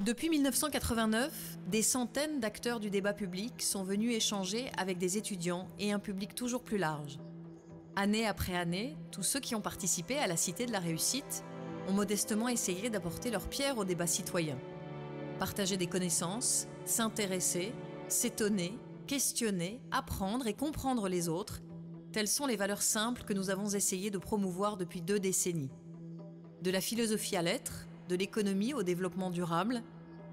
Depuis 1989, des centaines d'acteurs du débat public sont venus échanger avec des étudiants et un public toujours plus large. Année après année, tous ceux qui ont participé à la Cité de la Réussite ont modestement essayé d'apporter leur pierre au débat citoyen. Partager des connaissances, s'intéresser, s'étonner, questionner, apprendre et comprendre les autres, telles sont les valeurs simples que nous avons essayé de promouvoir depuis deux décennies. De la philosophie à l'être, de l'économie au développement durable,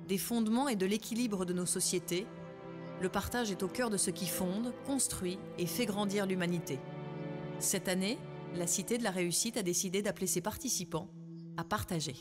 des fondements et de l'équilibre de nos sociétés, le partage est au cœur de ce qui fonde, construit et fait grandir l'humanité. Cette année, la Cité de la Réussite a décidé d'appeler ses participants à partager.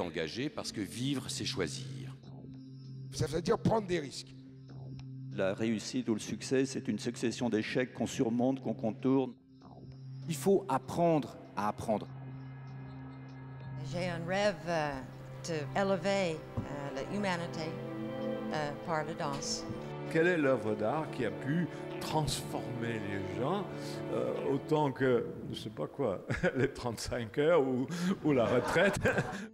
engagé parce que vivre, c'est choisir. Ça veut dire prendre des risques. La réussite ou le succès, c'est une succession d'échecs qu'on surmonte, qu'on contourne. Il faut apprendre à apprendre. J'ai un rêve euh, d'élever euh, l'humanité euh, par la danse. Quelle est l'œuvre d'art qui a pu transformer les gens autant que, je ne sais pas quoi, les 35 heures ou la retraite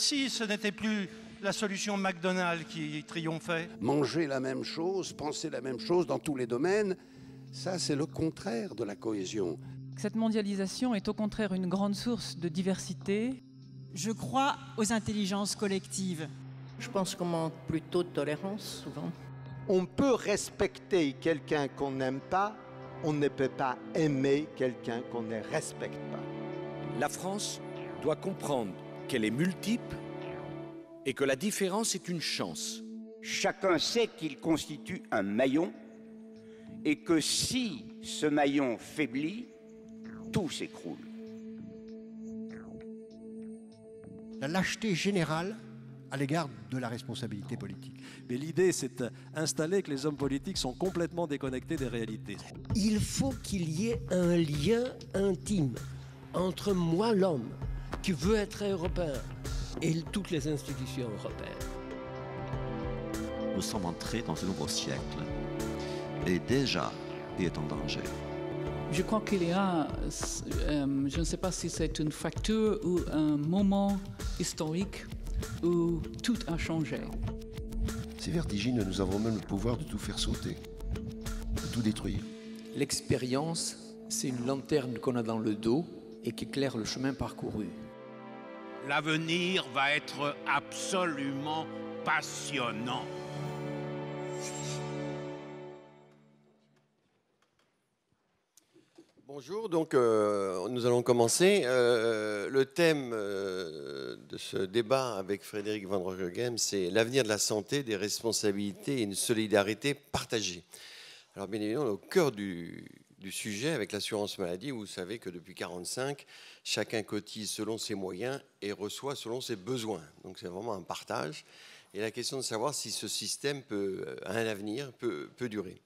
si ce n'était plus la solution McDonald's qui triomphait Manger la même chose, penser la même chose dans tous les domaines, ça c'est le contraire de la cohésion. Cette mondialisation est au contraire une grande source de diversité. Je crois aux intelligences collectives. Je pense qu'on manque plutôt de tolérance souvent. On peut respecter quelqu'un qu'on n'aime pas, on ne peut pas aimer quelqu'un qu'on ne respecte pas. La France doit comprendre qu'elle est multiple et que la différence est une chance. Chacun sait qu'il constitue un maillon et que si ce maillon faiblit, tout s'écroule. La lâcheté générale à l'égard de la responsabilité politique. Mais l'idée, c'est d'installer que les hommes politiques sont complètement déconnectés des réalités. Il faut qu'il y ait un lien intime entre moi, l'homme, qui veut être européen, et toutes les institutions européennes. Nous sommes entrés dans un nouveau siècle, et déjà, il est en danger. Je crois qu'il y a, euh, je ne sais pas si c'est une facture ou un moment historique où tout a changé. Ces vertigines nous avons même le pouvoir de tout faire sauter, de tout détruire. L'expérience, c'est une lanterne qu'on a dans le dos et qui éclaire le chemin parcouru. L'avenir va être absolument passionnant. Bonjour, donc euh, nous allons commencer. Euh, le thème euh, de ce débat avec Frédéric Van c'est l'avenir de la santé, des responsabilités et une solidarité partagée. Alors bien évidemment, au cœur du, sujet avec l'assurance maladie, vous savez que depuis 45, chacun cotise selon ses moyens et reçoit selon ses besoins. Donc c'est vraiment un partage. Et la question de savoir si ce système peut, euh, à un avenir peut, durer.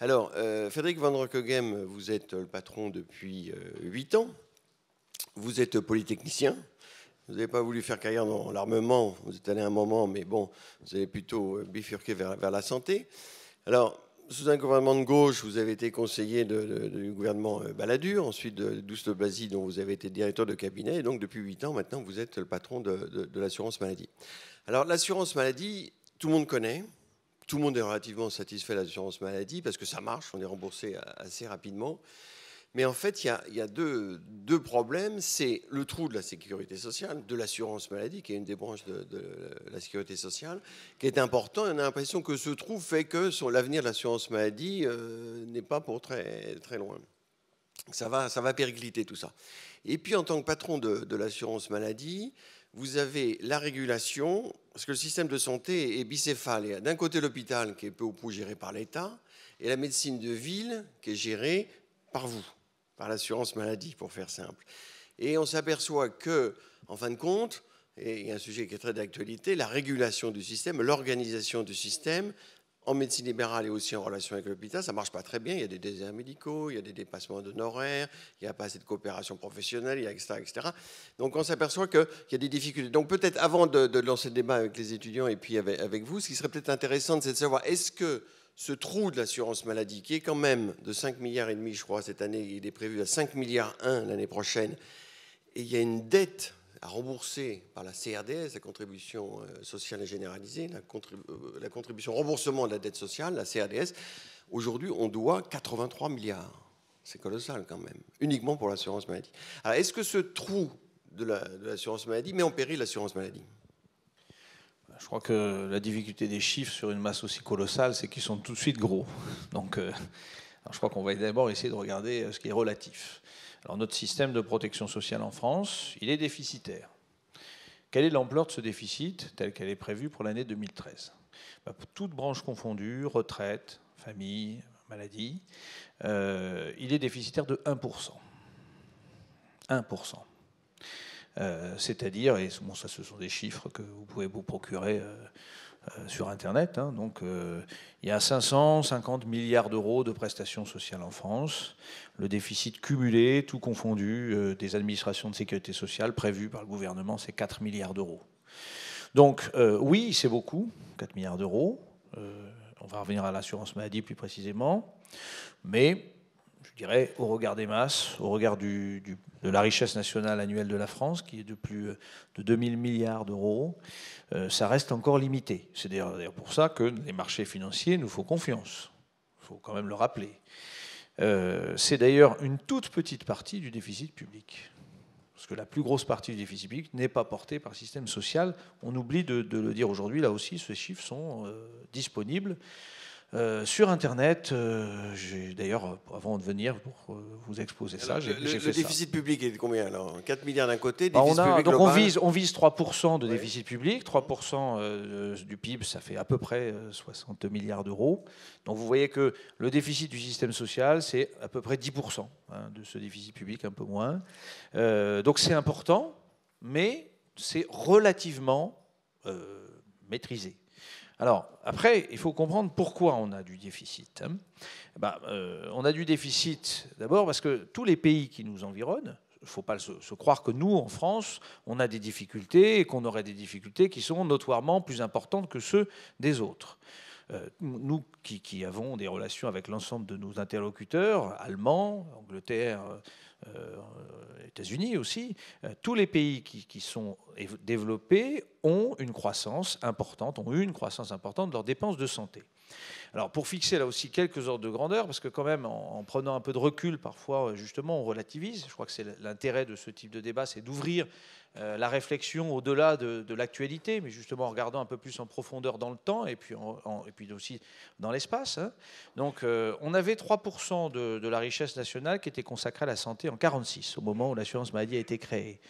Alors, euh, Frédéric Van Rockegem, vous êtes le patron depuis euh, huit 8 ans. Vous êtes polytechnicien. Vous n'avez pas voulu faire carrière dans l'armement. Vous êtes allé un moment, mais bon, vous avez plutôt bifurqué vers la santé. Alors, sous un gouvernement de gauche, vous avez été conseiller du gouvernement euh, Balladur, ensuite de Douste Blasi, dont vous avez été directeur de cabinet, et donc depuis 8 ans maintenant, vous êtes le patron de l'assurance maladie. Alors l'assurance maladie, tout le monde connaît, tout le monde est relativement satisfait de l'assurance maladie, parce que ça marche, on est remboursé euh, assez rapidement. Mais en fait, il y a, deux, problèmes. C'est le trou de la sécurité sociale, de l'assurance maladie, qui est une des branches de, la sécurité sociale, qui est important. on a l'impression que ce trou fait que l'avenir de l'assurance maladie euh, n'est pas pour très, très loin. Ça va, ça va péricliter tout ça. Et puis, en tant que patron de, de l'assurance maladie, vous avez la régulation, parce que le système de santé est bicéphale. Il y a d'un côté l'hôpital qui est peu ou prou géré par l'État, et la médecine de ville qui est gérée par vous par l'assurance maladie, pour faire simple. Et on s'aperçoit que, en fin de compte, et il y a un sujet qui est très d'actualité, la régulation du système, l'organisation du système, en médecine libérale et aussi en relation avec l'hôpital, ça ne marche pas très bien. Il y a des déserts médicaux, il y a des dépassements d'honoraires, il n'y a pas assez de coopération professionnelle, etc. etc. Donc on s'aperçoit qu'il y a des difficultés. Donc peut-être avant de, lancer le débat avec les étudiants et puis avec, avec vous, ce qui serait peut-être intéressant, c'est de savoir est-ce que ce trou de l'assurance maladie, qui est quand même de 5 milliards et demi, je crois, cette année, il est prévu à 5 milliards 1 l'année prochaine, et il y a une dette à rembourser par la CRDS, la contribution euh, sociale et généralisée, la, euh, la contribution remboursement de la dette sociale, la CRDS, aujourd'hui on doit 83 milliards. C'est colossal quand même, uniquement pour l'assurance maladie. Alors est-ce que ce trou de l'assurance maladie met en péril l'assurance maladie je crois que la difficulté des chiffres sur une masse aussi colossale, c'est qu'ils sont tout de suite gros. Donc, euh, je crois qu'on va d'abord essayer de regarder euh, ce qui est relatif. Alors, notre système de protection sociale en France, il est déficitaire. Quelle est l'ampleur de ce déficit tel qu'elle est prévue pour l'année 2013 bah, pour Toutes branches confondues, retraite, famille, maladie, euh, il est déficitaire de 1%. 1%. Euh, c'est-à-dire, et bon, ça ce sont des chiffres que vous pouvez vous procurer euh, euh, sur Internet, hein, donc il y a 550 milliards d'euros de prestations sociales en France. Le déficit cumulé, tout confondu, des administrations de sécurité sociale prévues par le gouvernement, c'est 4 milliards d'euros. Donc oui, c'est beaucoup, 4 milliards d'euros. on va revenir à l'assurance maladie plus précisément. Mais je dirais, au regard des masses, au regard de la richesse nationale annuelle de la France, qui est de plus de 2000 milliards d'euros, euh, ça reste encore limité. C'est d'ailleurs pour ça que les marchés financiers nous font confiance. Il faut quand même le rappeler. Euh, c'est d'ailleurs une toute petite partie du déficit public. Parce que la plus grosse partie du déficit public n'est pas portée par le système social. On oublie de, le dire aujourd'hui, là aussi, ces chiffres sont euh, disponibles. Euh, sur Internet. Euh, j'ai d'ailleurs, avant de venir pour euh, vous exposer ça, j'ai, j'ai fait le déficit public est de combien alors 4 milliards d'un côté, bah, on public donc on vise, on vise 3% de déficit public, 3% du PIB, ça fait à peu près 60 milliards d'euros. Donc vous voyez que le déficit du système social, c'est à peu près 10% hein, de ce déficit public, un peu moins. donc c'est important, mais c'est relativement maîtrisé. Alors, après, il faut comprendre pourquoi on a du déficit. Hein. Bah, euh, on a du déficit d'abord parce que tous les pays qui nous environnent, il ne faut pas se, croire que nous, en France, on a des difficultés et qu'on aurait des difficultés qui sont notoirement plus importantes que ceux des autres. Euh, nous qui, qui, avons des relations avec l'ensemble de nos interlocuteurs, Allemands, Angleterre, euh, États-Unis aussi, euh, tous les pays qui, qui, sont développés ont une croissance importante, ont eu une croissance importante de leurs dépenses de santé. Alors pour fixer là aussi quelques ordres de grandeur, parce que quand même en, prenant un peu de recul, parfois euh, justement on relativise, je crois que c'est l'intérêt de ce type de débat, c'est d'ouvrir euh, la réflexion au-delà de, l'actualité, mais justement en regardant un peu plus en profondeur dans le temps et puis, et puis aussi dans l'espace. Hein. Donc euh, on avait 3% de, de la richesse nationale qui était consacrée à la santé en 1946, au moment où l'assurance maladie a été créée.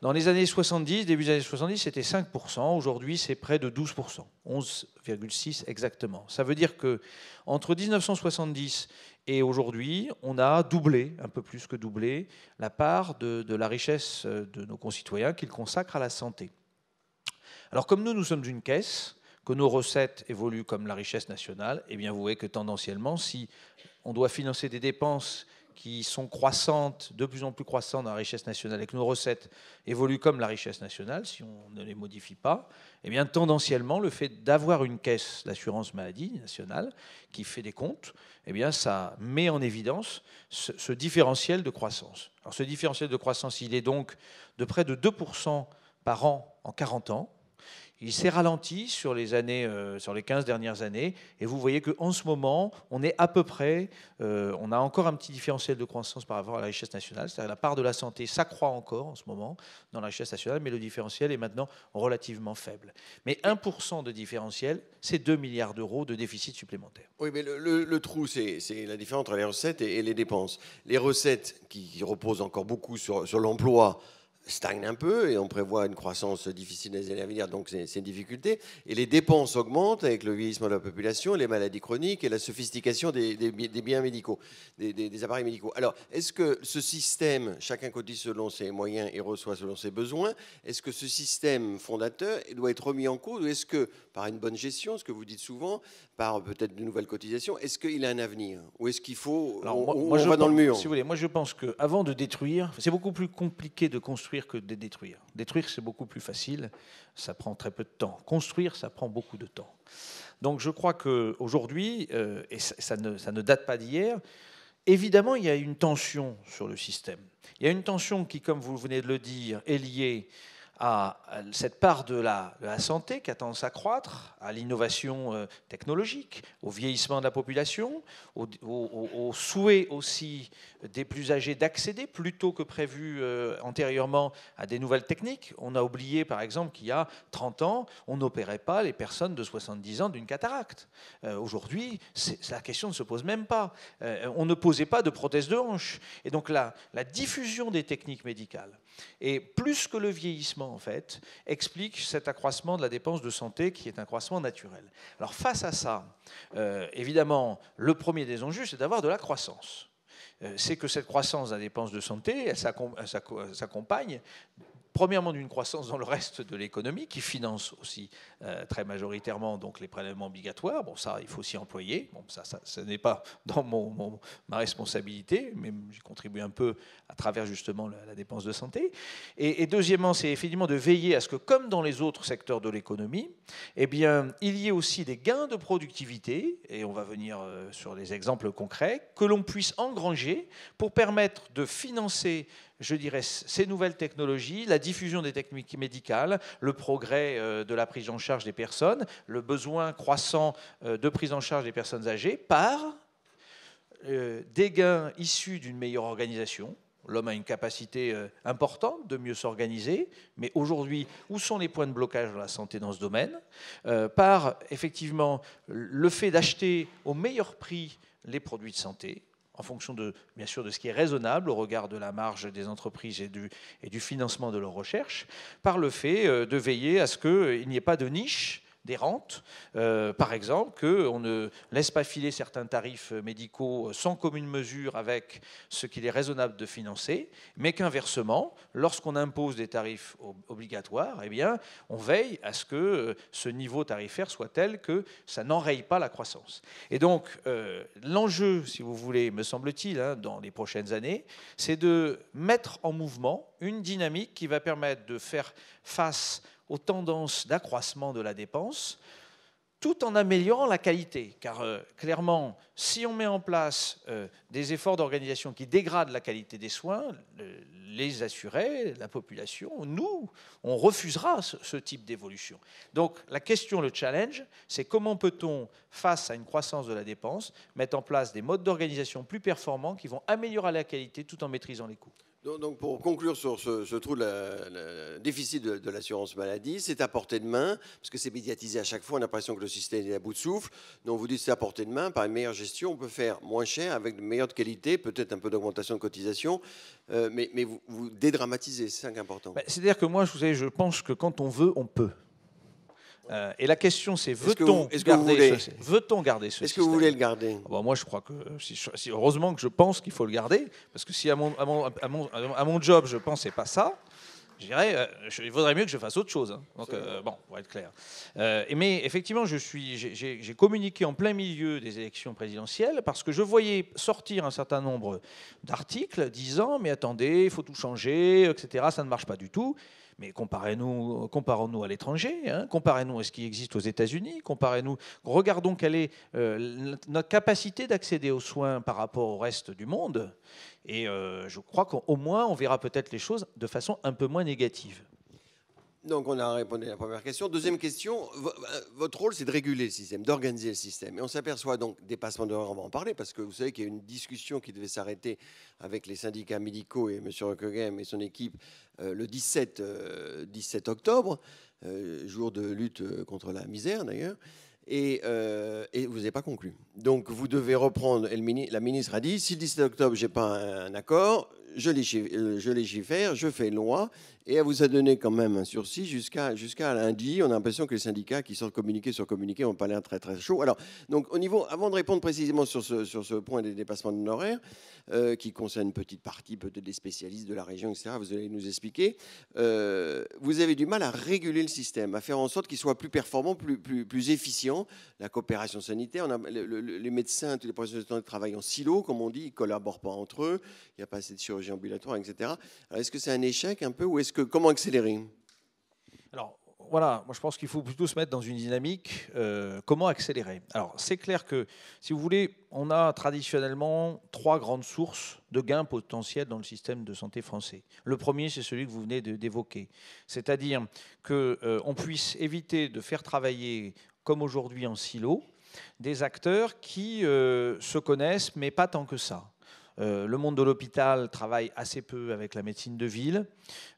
Dans les années 70, début des années 70, c'était 5%. Aujourd'hui, c'est près de 12%, 11,6 exactement. Ça veut dire que entre 1970 et aujourd'hui, on a doublé, un peu plus que doublé, la part de, la richesse euh, de nos concitoyens qu'ils consacrent à la santé. Alors comme nous, nous sommes une caisse, que nos recettes évoluent comme la richesse nationale, eh bien vous voyez que tendanciellement, si on doit financer des dépenses qui sont croissantes, de plus en plus croissantes dans la richesse nationale et que nos recettes évoluent comme la richesse nationale, si on ne les modifie pas, eh bien tendanciellement, le fait d'avoir une caisse d'assurance maladie nationale qui fait des comptes, eh bien ça met en évidence ce, ce différentiel de croissance. Alors ce différentiel de croissance, il est donc de près de 2% par an en 40 ans. Il s'est ralenti sur les, années, euh, sur les 15 dernières années, et vous voyez qu'en ce moment, on est à peu près, euh, on a encore un petit différentiel de croissance par rapport à la richesse nationale, c'est-à-dire la part de la santé s'accroît encore en ce moment dans la richesse nationale, mais le différentiel est maintenant relativement faible. Mais 1% de différentiel, c'est 2 milliards d'euros de déficit supplémentaire. Oui, mais le, trou, c'est la différence entre les recettes et, les dépenses. Les recettes qui, reposent encore beaucoup sur l'emploi, stagne un peu et on prévoit une croissance difficile dans les années à venir, donc c'est une difficulté. Et les dépenses augmentent avec le vieillissement de la population, les maladies chroniques et la sophistication des, biens médicaux, des, des, appareils médicaux. Alors, est-ce que ce système, chacun cotise selon ses moyens et reçoit selon ses besoins, est-ce que ce système fondateur doit être remis en cause ou est-ce que, par une bonne gestion, ce que vous dites souvent, par euh, peut-être de nouvelles cotisations, est-ce qu'il a un avenir Ou est-ce qu'il faut. Alors, on, je va dans le mur Si vous voulez, moi je pense qu'avant de détruire, c'est beaucoup plus compliqué de construire que de détruire. Détruire, c'est beaucoup plus facile, ça prend très peu de temps. Construire, ça prend beaucoup de temps. Donc je crois qu'aujourd'hui, aujourd'hui, euh, et ça, ne, ça ne date pas d'hier, évidemment, il y a une tension sur le système. Il y a une tension qui, comme vous venez de le dire, est liée à cette part de la, santé qui a tendance à croître, à l'innovation euh, technologique, au vieillissement de la population, au, souhait aussi des plus âgés d'accéder plutôt que prévu euh, antérieurement à des nouvelles techniques. On a oublié par exemple qu'il y a 30 ans, on n'opérait pas les personnes de 70 ans d'une cataracte. Euh, aujourd'hui, la question ne se pose même pas. on ne posait pas de prothèse de hanche. Et donc la, la diffusion des techniques médicales, et plus que le vieillissement, en fait, explique cet accroissement de la dépense de santé qui est un croissement naturel. Alors face à ça, euh, évidemment, le premier des enjeux, c'est d'avoir de la croissance. Euh, c'est que cette croissance de la dépense de santé, elle s'accompagne premièrement d'une croissance dans le reste de l'économie qui finance aussi euh, très majoritairement donc les prélèvements obligatoires. Bon, ça, il faut s'y employer. Bon, ça, ça ce n'est pas dans mon, ma responsabilité, mais j'y contribue un peu à travers justement la, dépense de santé. Et, deuxièmement, c'est effectivement de veiller à ce que, comme dans les autres secteurs de l'économie, eh bien, il y ait aussi des gains de productivité, et on va venir euh, sur des exemples concrets, que l'on puisse engranger pour permettre de financer je dirais, ces nouvelles technologies, la diffusion des techniques médicales, le progrès euh, de la prise en charge des personnes, le besoin croissant euh, de prise en charge des personnes âgées par euh, des gains issus d'une meilleure organisation. L'homme a une capacité euh, importante de mieux s'organiser, mais aujourd'hui, où sont les points de blocage dans la santé dans ce domaine Par effectivement le fait d'acheter au meilleur prix les produits de santé, en fonction de, bien sûr de ce qui est raisonnable au regard de la marge des entreprises et du, et du financement de leurs recherches, par le fait euh, de veiller à ce qu'il n'y ait pas de niche des rentes, euh, par exemple, qu'on ne laisse pas filer certains tarifs médicaux sans commune mesure avec ce qu'il est raisonnable de financer, mais qu'inversement, lorsqu'on impose des tarifs obligatoires, eh bien, on veille à ce que euh, ce niveau tarifaire soit tel que ça n'enraye pas la croissance. Et donc, euh, l'enjeu, si vous voulez, me semble-t-il, hein, dans les prochaines années, c'est de mettre en mouvement une dynamique qui va permettre de faire face aux tendances d'accroissement de la dépense, tout en améliorant la qualité. Car euh, clairement, si on met en place euh, des efforts d'organisation qui dégradent la qualité des soins, les assurés, la population, nous, on refusera ce type d'évolution. Donc la question, le challenge, c'est comment peut-on, face à une croissance de la dépense, mettre en place des modes d'organisation plus performants qui vont améliorer la qualité tout en maîtrisant les coûts. Donc, pour conclure sur ce, trou, le déficit de, l'assurance maladie, c'est à portée de main, parce que c'est médiatisé à chaque fois, on a l'impression que le système est à bout de souffle. Donc vous dites c'est à portée de main, par une meilleure gestion, on peut faire moins cher, avec de meilleure qualité, peut-être un peu d'augmentation de cotisation, euh, mais, vous, vous dédramatisez, c'est ça qui est important. Ben, c'est-à-dire que moi, je, vous savez, je pense que quand on veut, on peut. Euh, et la question, c'est veut-on garder, ce, veut garder ce Est-ce que vous voulez le garder ah bah, Moi, je crois que, heureusement que je pense qu'il faut le garder, parce que si à mon, job, je pensais pas ça, je dirais, euh, il vaudrait mieux que je fasse autre chose. Hein. Donc, euh, bon, pour être clair. mais effectivement, je suis, j'ai communiqué en plein milieu des élections présidentielles parce que je voyais sortir un certain nombre d'articles disant, mais attendez, il faut tout changer, etc. Ça ne marche pas du tout. Mais nous comparons-nous à l'étranger, hein, comparez-nous à ce qui existe aux États-Unis, comparez-nous, regardons quelle est euh, notre capacité d'accéder aux soins par rapport au reste du monde. Et euh, je crois qu'au moins, on verra peut-être les choses de façon un peu moins négative. Donc on a répondu à la première question. Deuxième question, euh, votre rôle c'est de réguler le système, d'organiser le système. Et on s'aperçoit donc, dépassement de on va en parler, parce que vous savez qu'il y a une discussion qui devait s'arrêter avec les syndicats médicaux et M. Rockeghem et son équipe euh, le 17, euh, octobre, jour de lutte contre la misère d'ailleurs. Et, vous n'avez pas conclu. Donc vous devez reprendre, et la ministre a dit, si le 17 octobre, je n'ai pas un, un, accord, je légifère, je fais loi, et elle vous a donné quand même un sursis jusqu'à jusqu'à lundi. On a l'impression que les syndicats qui sortent communiqués sur communiqués n'ont pas l'air très très chaud. Alors, donc au niveau, avant de répondre précisément sur ce, sur ce point des dépassements d'honoraires, euh, qui concerne une petite partie peut-être des spécialistes de la région, etc., vous allez nous expliquer, euh, vous avez du mal à réguler le système, à faire en sorte qu'il soit plus performant, plus, plus, plus efficient. La coopération sanitaire, on les médecins, tous les professionnels de travail en silo, comme on dit, ils ne collaborent pas entre eux, il n'y a pas assez de chirurgie ambulatoire, etc. Alors, est-ce que c'est un échec un peu ou est-ce comment accélérer Alors voilà, moi je pense qu'il faut plutôt se mettre dans une dynamique. Euh, comment accélérer Alors c'est clair que, si vous voulez, on a traditionnellement trois grandes sources de gains potentiels dans le système de santé français. Le premier, c'est celui que vous venez d'évoquer, c'est-à-dire qu'on euh, puisse éviter de faire travailler comme aujourd'hui en silo des acteurs qui euh, se connaissent, mais pas tant que ça. Euh, le monde de l'hôpital travaille assez peu avec la médecine de ville.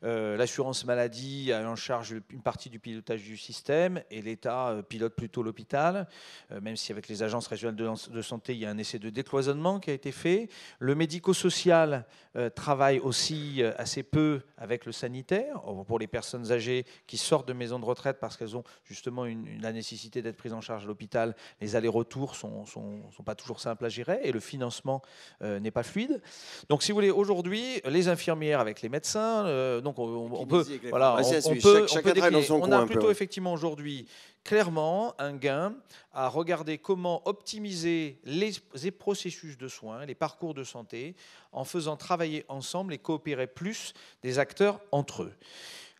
Euh, l'assurance maladie a en charge une partie du pilotage du système et l'État euh, pilote plutôt l'hôpital, même si avec les agences régionales de, santé, il y a un essai de décloisonnement qui a été fait. Le médico-social travaille aussi assez peu avec le sanitaire pour les personnes âgées qui sortent de maisons de retraite parce qu'elles ont justement la nécessité d'être prises en charge à l'hôpital. Les allers-retours ne sont, pas toujours simples à gérer et le financement n'est pas donc, si vous voulez, aujourd'hui, les infirmières avec les médecins, euh, donc on, peut, voilà, ah, on, a plutôt effectivement aujourd'hui clairement un gain à regarder comment optimiser les, processus de soins, les parcours de santé, en faisant travailler ensemble et coopérer plus des acteurs entre eux.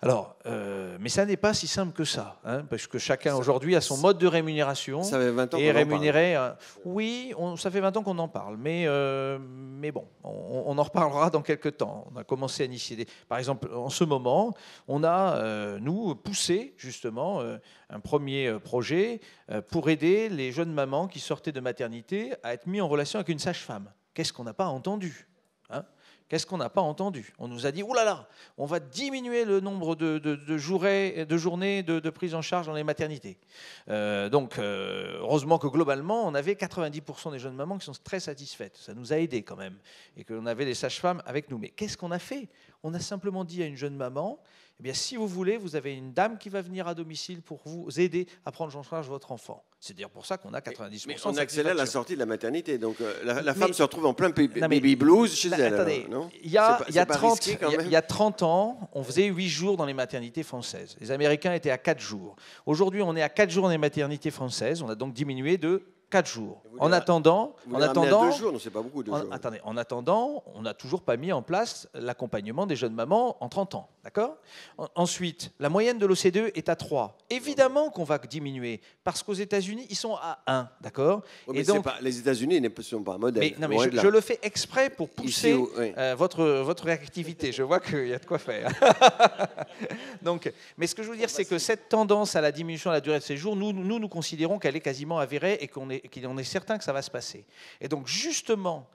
Alors, euh, mais ça n'est pas si simple que ça, hein, parce que chacun aujourd'hui a son mode de rémunération ça fait 20 ans qu'on rémunéré. parle. Hein. Oui, ça fait 20 ans qu'on en parle, mais, euh, mais bon, on, en reparlera dans quelques temps. On a commencé à initier des... Par exemple, en ce moment, on a, euh, nous, poussé justement un premier projet pour aider les jeunes mamans qui sortaient de maternité à être mis en relation avec une sage-femme. Qu'est-ce qu'on n'a pas entendu hein Qu'est-ce qu'on n'a pas entendu On nous a dit, oulala, là là, on va diminuer le nombre de, journées, de journées de, prise en charge dans les maternités. Euh, donc, euh, heureusement que globalement, on avait 90% des jeunes mamans qui sont très satisfaites. Ça nous a aidés quand même. Et qu'on avait des sages-femmes avec nous. Mais qu'est-ce qu'on a fait On a simplement dit à une jeune maman, eh bien, si vous voulez, vous avez une dame qui va venir à domicile pour vous aider à prendre en charge votre enfant. C'est dire pour ça qu'on a 90%. Mais on accélère la sortie de la maternité. Donc euh, la, femme se retrouve en plein baby, blues chez elle. Attendez, il y, a 30 ans, on faisait 8 jours dans les maternités françaises. Les Américains étaient à 4 jours. Aujourd'hui, on est à 4 jours dans les maternités françaises. On a donc diminué de 4 jours en attendant, en attendant, pas Attendez, en attendant, on n'a toujours pas mis en place l'accompagnement des jeunes mamans en 30 ans, d'accord Ensuite, la moyenne de l'OCDE est à 3. Évidemment qu'on va diminuer parce qu'aux États-Unis, ils sont à 1, d'accord Et donc, pas, les États-Unis ne sont pas un modèle. non, mais je, le fais exprès pour pousser euh, votre votre réactivité. je vois qu'il y a de quoi faire. donc, mais ce que je veux dire, c'est que cette tendance à la diminution de la durée de séjour, nous, nous, nous considérons qu'elle est quasiment avérée et qu'on est, qu'il est certain que ça va se passer. Et donc justement,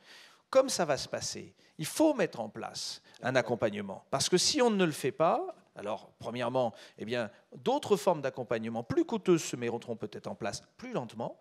comme ça va se passer, il faut mettre en place un accompagnement. Parce que si on ne le fait pas, alors, premièrement, eh bien, d'autres formes d'accompagnement plus coûteuses se mettront peut-être en place plus lentement.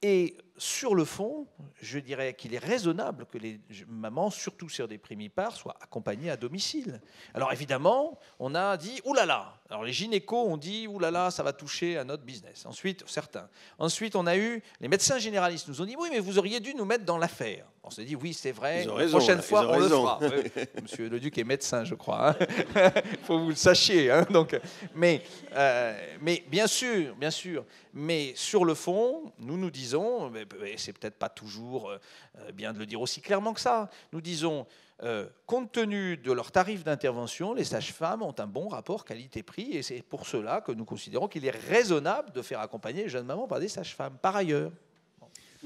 Et sur le fond, je dirais qu'il est raisonnable que les mamans, surtout sur des primipares, soient accompagnées à domicile. Alors évidemment, on a dit oulala. Là là Alors les gynécos ont dit oulala, là ça va toucher à notre business. Ensuite, certains. Ensuite, on a eu les médecins généralistes nous ont dit oui, mais vous auriez dû nous mettre dans l'affaire. On s'est dit oui, c'est vrai. La prochaine fois, on le fera. Monsieur le Duc est médecin, je crois. Il hein. faut Faut vous le sachiez. Hein. Donc, mais, euh, mais bien sûr, bien sûr. Mais sur le fond, nous nous disons ben, c'est peut-être pas toujours euh, euh, bien de le dire aussi clairement que ça. Nous disons, euh, compte tenu de leur tarif d'intervention, les sages-femmes ont un bon rapport qualité-prix, et c'est pour cela que nous considérons qu'il est raisonnable de faire accompagner les jeunes mamans par des sages-femmes. Par ailleurs,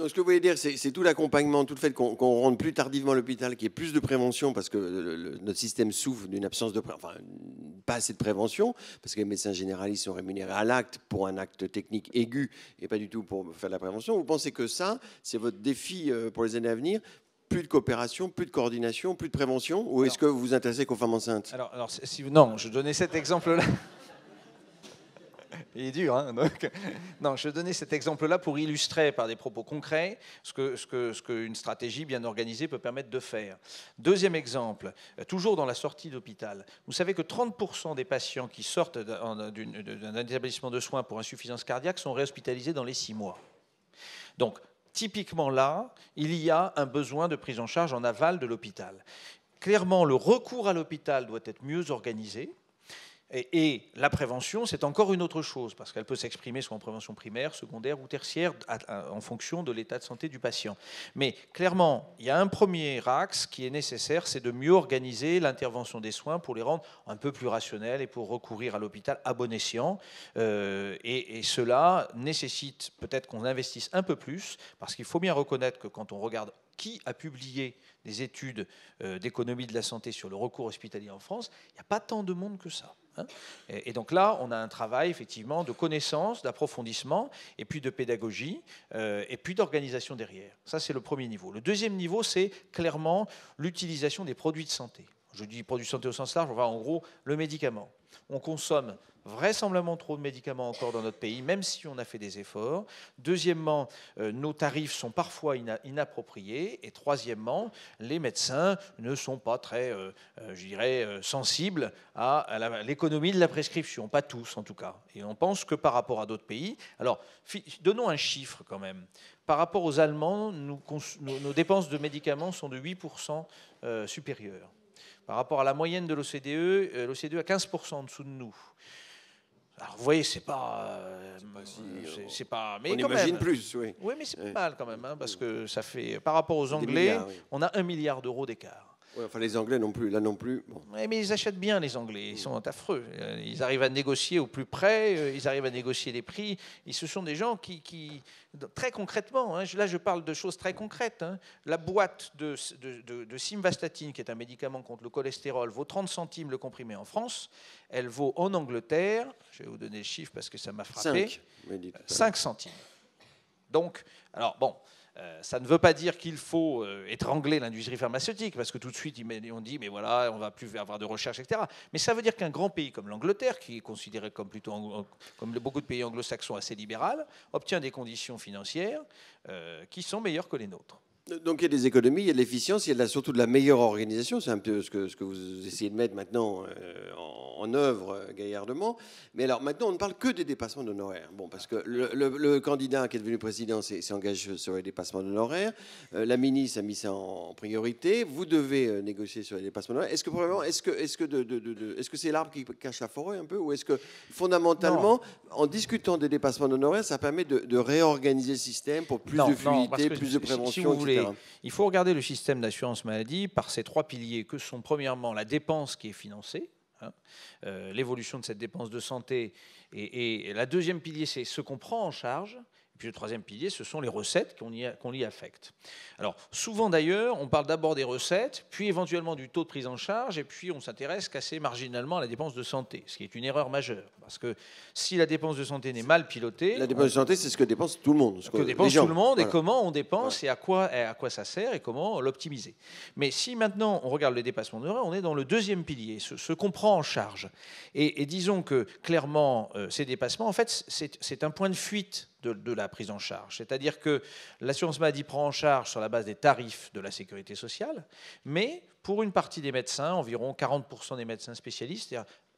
donc ce que vous voulez dire, c'est tout l'accompagnement, tout le fait qu'on rentre plus tardivement l'hôpital, qu'il y ait plus de prévention, parce que notre système souffre d'une absence de, enfin, pas assez de prévention, parce que les médecins généralistes sont rémunérés à l'acte pour un acte technique aigu et pas du tout pour faire de la prévention. Vous pensez que ça, c'est votre défi euh, pour les années à venir plus de coopération, plus de coordination, plus de prévention Ou est-ce que vous vous intéressez qu'aux femmes enceintes alors, si, Non, je donnais cet exemple-là. Il est dur, hein Non, je donnais cet exemple-là pour illustrer par des propos concrets ce qu'une ce que, ce stratégie bien organisée peut permettre de faire. Deuxième exemple, euh, toujours dans la sortie d'hôpital. Vous savez que 30% des patients qui sortent d'un établissement de soins pour insuffisance cardiaque sont réhospitalisés dans les six mois. Donc, typiquement là, il y a un besoin de prise en charge en aval de l'hôpital. Clairement, le recours à l'hôpital doit être mieux organisé. Et, la prévention, c'est encore une autre chose, parce qu'elle peut s'exprimer soit en prévention primaire, secondaire ou tertiaire, en fonction de l'état de santé du patient. Mais clairement, il y a un premier axe qui est nécessaire, c'est de mieux organiser l'intervention des soins pour les rendre un peu plus rationnels et pour recourir à l'hôpital à bon escient. Euh, et cela nécessite peut-être qu'on investisse un peu plus, parce qu'il faut bien reconnaître que quand on regarde qui a publié des études euh, d'économie de la santé sur le recours hospitalier en France, il n'y a pas tant de monde que ça. Hein. Et donc là, on a un travail effectivement de connaissance, d'approfondissement, et puis de pédagogie, euh, et puis d'organisation derrière. Ça, c'est le premier niveau. Le deuxième niveau, c'est clairement l'utilisation des produits de santé. Je dis produits de santé au sens large, on va en gros le médicament, on consomme vraisemblablement trop de médicaments encore dans notre pays, même si on a fait des efforts. Deuxièmement, euh, nos tarifs sont parfois inappropriés. Et troisièmement, les médecins ne sont pas très, euh, euh, je dirais, sensibles à, l'économie de la prescription. Pas tous, en tout cas. Et on pense que par rapport à d'autres pays... Alors, donnons un chiffre quand même. Par rapport aux Allemands, nos, nos dépenses de médicaments sont de 8% supérieures. Par rapport à la moyenne de l'OCDE, euh, l'OCDE a 15% en dessous de nous. Alors vous voyez, c'est pas, euh, euh, c'est pas, mais on imagine plus, oui. Oui, mais c'est pas mal quand même, hein, parce que ça fait, par rapport aux Anglais, on a un milliard d'euros d'écart enfin, les Anglais non plus, là non plus. mais ils achètent bien, les Anglais. Ils sont affreux. Euh, ils arrivent à négocier au plus près, euh, ils arrivent à négocier les prix. Ils ce sont des gens qui, très concrètement, hein, là je parle de choses très concrètes, hein. la boîte de, simvastatine, qui est un médicament contre le cholestérol, vaut 30 centimes le comprimé en France. Elle vaut en Angleterre, je vais vous donner le chiffre parce que ça m'a frappé, 5, 5 centimes. Donc, alors bon. Euh, ça ne veut pas dire qu'il faut euh, étrangler l'industrie pharmaceutique, parce que tout de suite, on dit, mais voilà, on va plus avoir de recherche, etc. Mais ça veut dire qu'un grand pays comme l'Angleterre, qui est considéré comme plutôt, comme beaucoup de pays anglo-saxons assez libéral, obtient des conditions financières euh, qui sont meilleures que les nôtres. Donc il y a des économies, il y a de l'efficience, il y a surtout de la meilleure organisation. C'est un peu ce que, ce que, vous essayez de mettre maintenant euh, en, œuvre euh, gaillardement. Mais alors maintenant, on ne parle que des dépassements d'honoraires. Bon, parce que le, candidat qui est devenu président s'engage sur les dépassements d'honoraires. Euh, la ministre a mis ça en, priorité. Vous devez négocier sur les dépassements d'honoraires. Est-ce que est-ce que, ce que, de, est-ce c'est l'arbre qui cache la forêt un peu, ou est-ce que fondamentalement, en discutant des dépassements d'honoraires, ça permet de, réorganiser le système pour plus de fluidité, plus de prévention, il faut regarder le système d'assurance maladie par ces trois piliers que sont premièrement la dépense qui est financée, hein, euh, l'évolution de cette dépense de santé. et la deuxième pilier, c'est ce qu'on prend en charge. Puis le troisième pilier, ce sont les recettes qu'on y, y, affecte. Alors souvent d'ailleurs, on parle d'abord des recettes, puis éventuellement du taux de prise en charge, et puis on s'intéresse qu'assez marginalement à la dépense de santé, ce qui est une erreur majeure. Parce que si la dépense de santé n'est mal pilotée... La dépense de santé, c'est ce que dépense tout le monde. Ce que, dépense tout le monde, et comment on dépense, et, à quoi, à quoi ça sert, et comment l'optimiser. Mais si maintenant on regarde le dépassement d'erreur, on est dans le deuxième pilier, ce, qu'on prend en charge. Et, disons que clairement, euh, ces dépassements, en fait, c'est un point de fuite de, la prise en charge. C'est-à-dire que l'assurance maladie prend en charge sur la base des tarifs de la sécurité sociale, mais pour une partie des médecins, environ 40% des médecins spécialistes,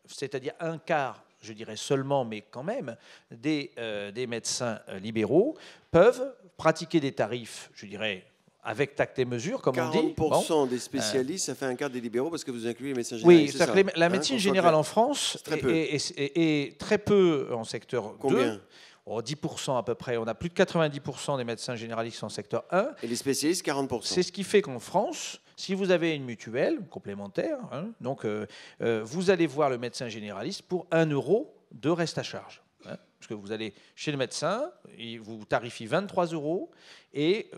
c'est-à-dire un quart je dirais seulement, mais quand même, des, euh, des, médecins euh, libéraux peuvent pratiquer des tarifs, je dirais, avec tact et mesure, comme on dit. 40% des spécialistes, ça fait un quart des libéraux parce que vous incluez les médecins généraux. Oui, la hein, médecine générale en France est très, peu. en secteur Combien 10% à peu près. On a plus de 90% des médecins généralistes en secteur 1. Et les spécialistes, 40%. C'est ce qui fait qu'en France, si vous avez une mutuelle complémentaire, hein, donc, euh, euh, vous allez voir le médecin généraliste pour 1 euro de reste à charge. Hein. parce que vous allez chez le médecin, il vous tarifie 23 euros et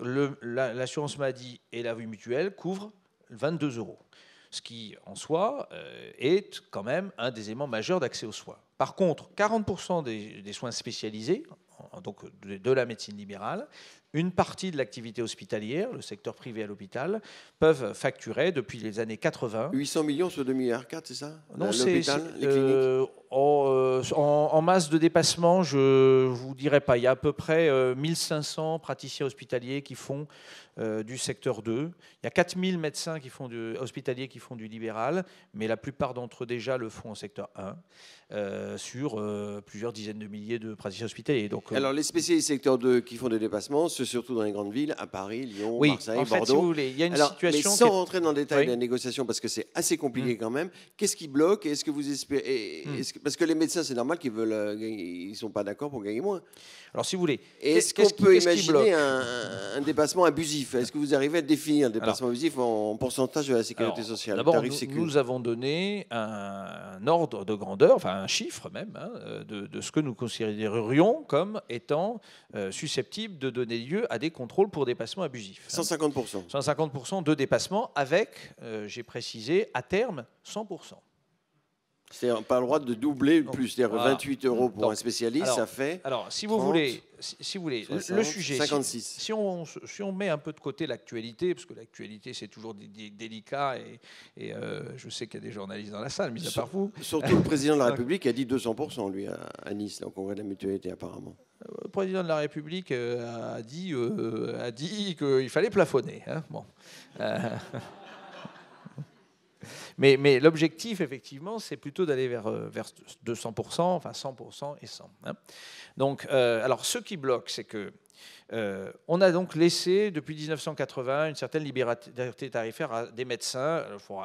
l'assurance maladie et la mutuelle couvrent 22 euros ce qui en soi euh, est quand même un des éléments majeurs d'accès aux soins. Par contre, 40% des, soins spécialisés, donc de, la médecine libérale, une partie de l'activité hospitalière, le secteur privé à l'hôpital, peuvent facturer depuis les années 80. 800 millions sur 2 milliards 4, c'est ça Non, euh, c'est euh, en, en, masse de dépassement, je vous dirais pas. Il y a à peu près 1500 praticiens hospitaliers qui font euh, du secteur 2. Il y a 4000 médecins qui font du, hospitaliers qui font du libéral, mais la plupart d'entre eux déjà le font en secteur 1, euh, sur euh, plusieurs dizaines de milliers de praticiens hospitaliers. Donc, Alors les spécialistes secteur 2 qui font des dépassements, c'est surtout dans les grandes villes, à Paris, Lyon, Marseille, Bordeaux. Oui, il y a une situation mais sans rentrer dans le détail de la négociation, parce que c'est assez compliqué mmh. quand même, qu'est-ce qui bloque Est-ce que vous espérez... Mmh. Parce que les médecins, c'est normal qu'ils veulent... Ils sont pas d'accord pour gagner moins. Alors, si vous voulez. Est-ce qu'on peut imaginer un, dépassement abusif Est-ce que vous arrivez à définir un dépassement abusif en pourcentage de la sécurité sociale D'abord, nous, avons donné un, ordre de grandeur, enfin un chiffre même, hein, euh, de, ce que nous considérerions comme étant euh, susceptible de donner lieu à des contrôles pour dépassement abusif. 150 hein. 150 de dépassement avec, euh, j'ai précisé, à terme, 100 c'est pas le droit de doubler plus. C'est-à-dire 28 euros pour un spécialiste, ça fait. Alors, si vous voulez, si, vous voulez le sujet. 56. Si, on, si on met un peu de côté l'actualité, parce que l'actualité, c'est toujours délicat, et, et euh, je sais qu'il y a des journalistes dans la salle, mis à part vous. Surtout le président de la République a dit 200%, lui, à, Nice, au congrès de la mutualité, apparemment. Euh, le président de la République euh, a dit, a dit qu'il fallait plafonner. Hein, bon. Mais, l'objectif, effectivement, c'est plutôt d'aller vers, euh, vers 200%, enfin 100% et 100%. Hein. Donc, euh, alors, ce qui bloque, c'est que euh, on a donc laissé, depuis 1980, une certaine liberté tarifaire à des médecins,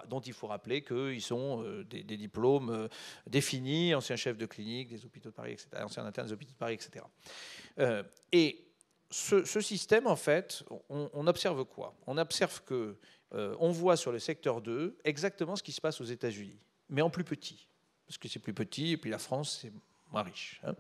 dont il faut rappeler qu'ils sont des, diplômes définis, anciens chefs de clinique des hôpitaux de Paris, etc., anciens internes des hôpitaux de Paris, etc. et ce, système, en fait, on, observe quoi On observe que euh, on voit sur le secteur 2 exactement ce qui se passe aux États-Unis, mais en plus petit, parce que c'est plus petit, et puis la France, c'est moins riche. Hein.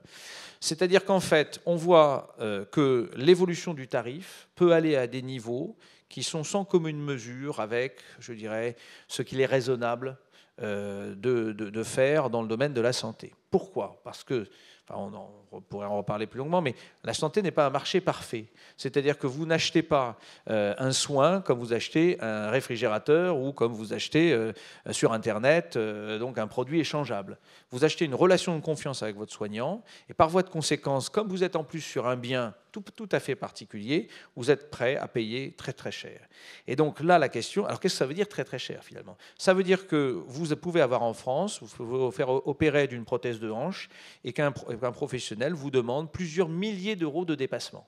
C'est-à-dire qu'en fait, on voit euh, que l'évolution du tarif peut aller à des niveaux qui sont sans commune mesure avec, je dirais, ce qu'il est raisonnable euh, de, de, faire dans le domaine de la santé. Pourquoi Parce que on, pourrait en reparler plus longuement, mais la santé n'est pas un marché parfait. C'est-à-dire que vous n'achetez pas euh, un soin comme vous achetez un réfrigérateur ou comme vous achetez euh, sur Internet euh, donc un produit échangeable. Vous achetez une relation de confiance avec votre soignant et par voie de conséquence, comme vous êtes en plus sur un bien tout, à fait particulier, vous êtes prêt à payer très très cher. Et donc là, la question, alors qu'est-ce que ça veut dire très très cher finalement Ça veut dire que vous pouvez avoir en France, vous pouvez vous faire opérer d'une prothèse de hanche et qu'un professionnel vous demande plusieurs milliers d'euros de dépassement.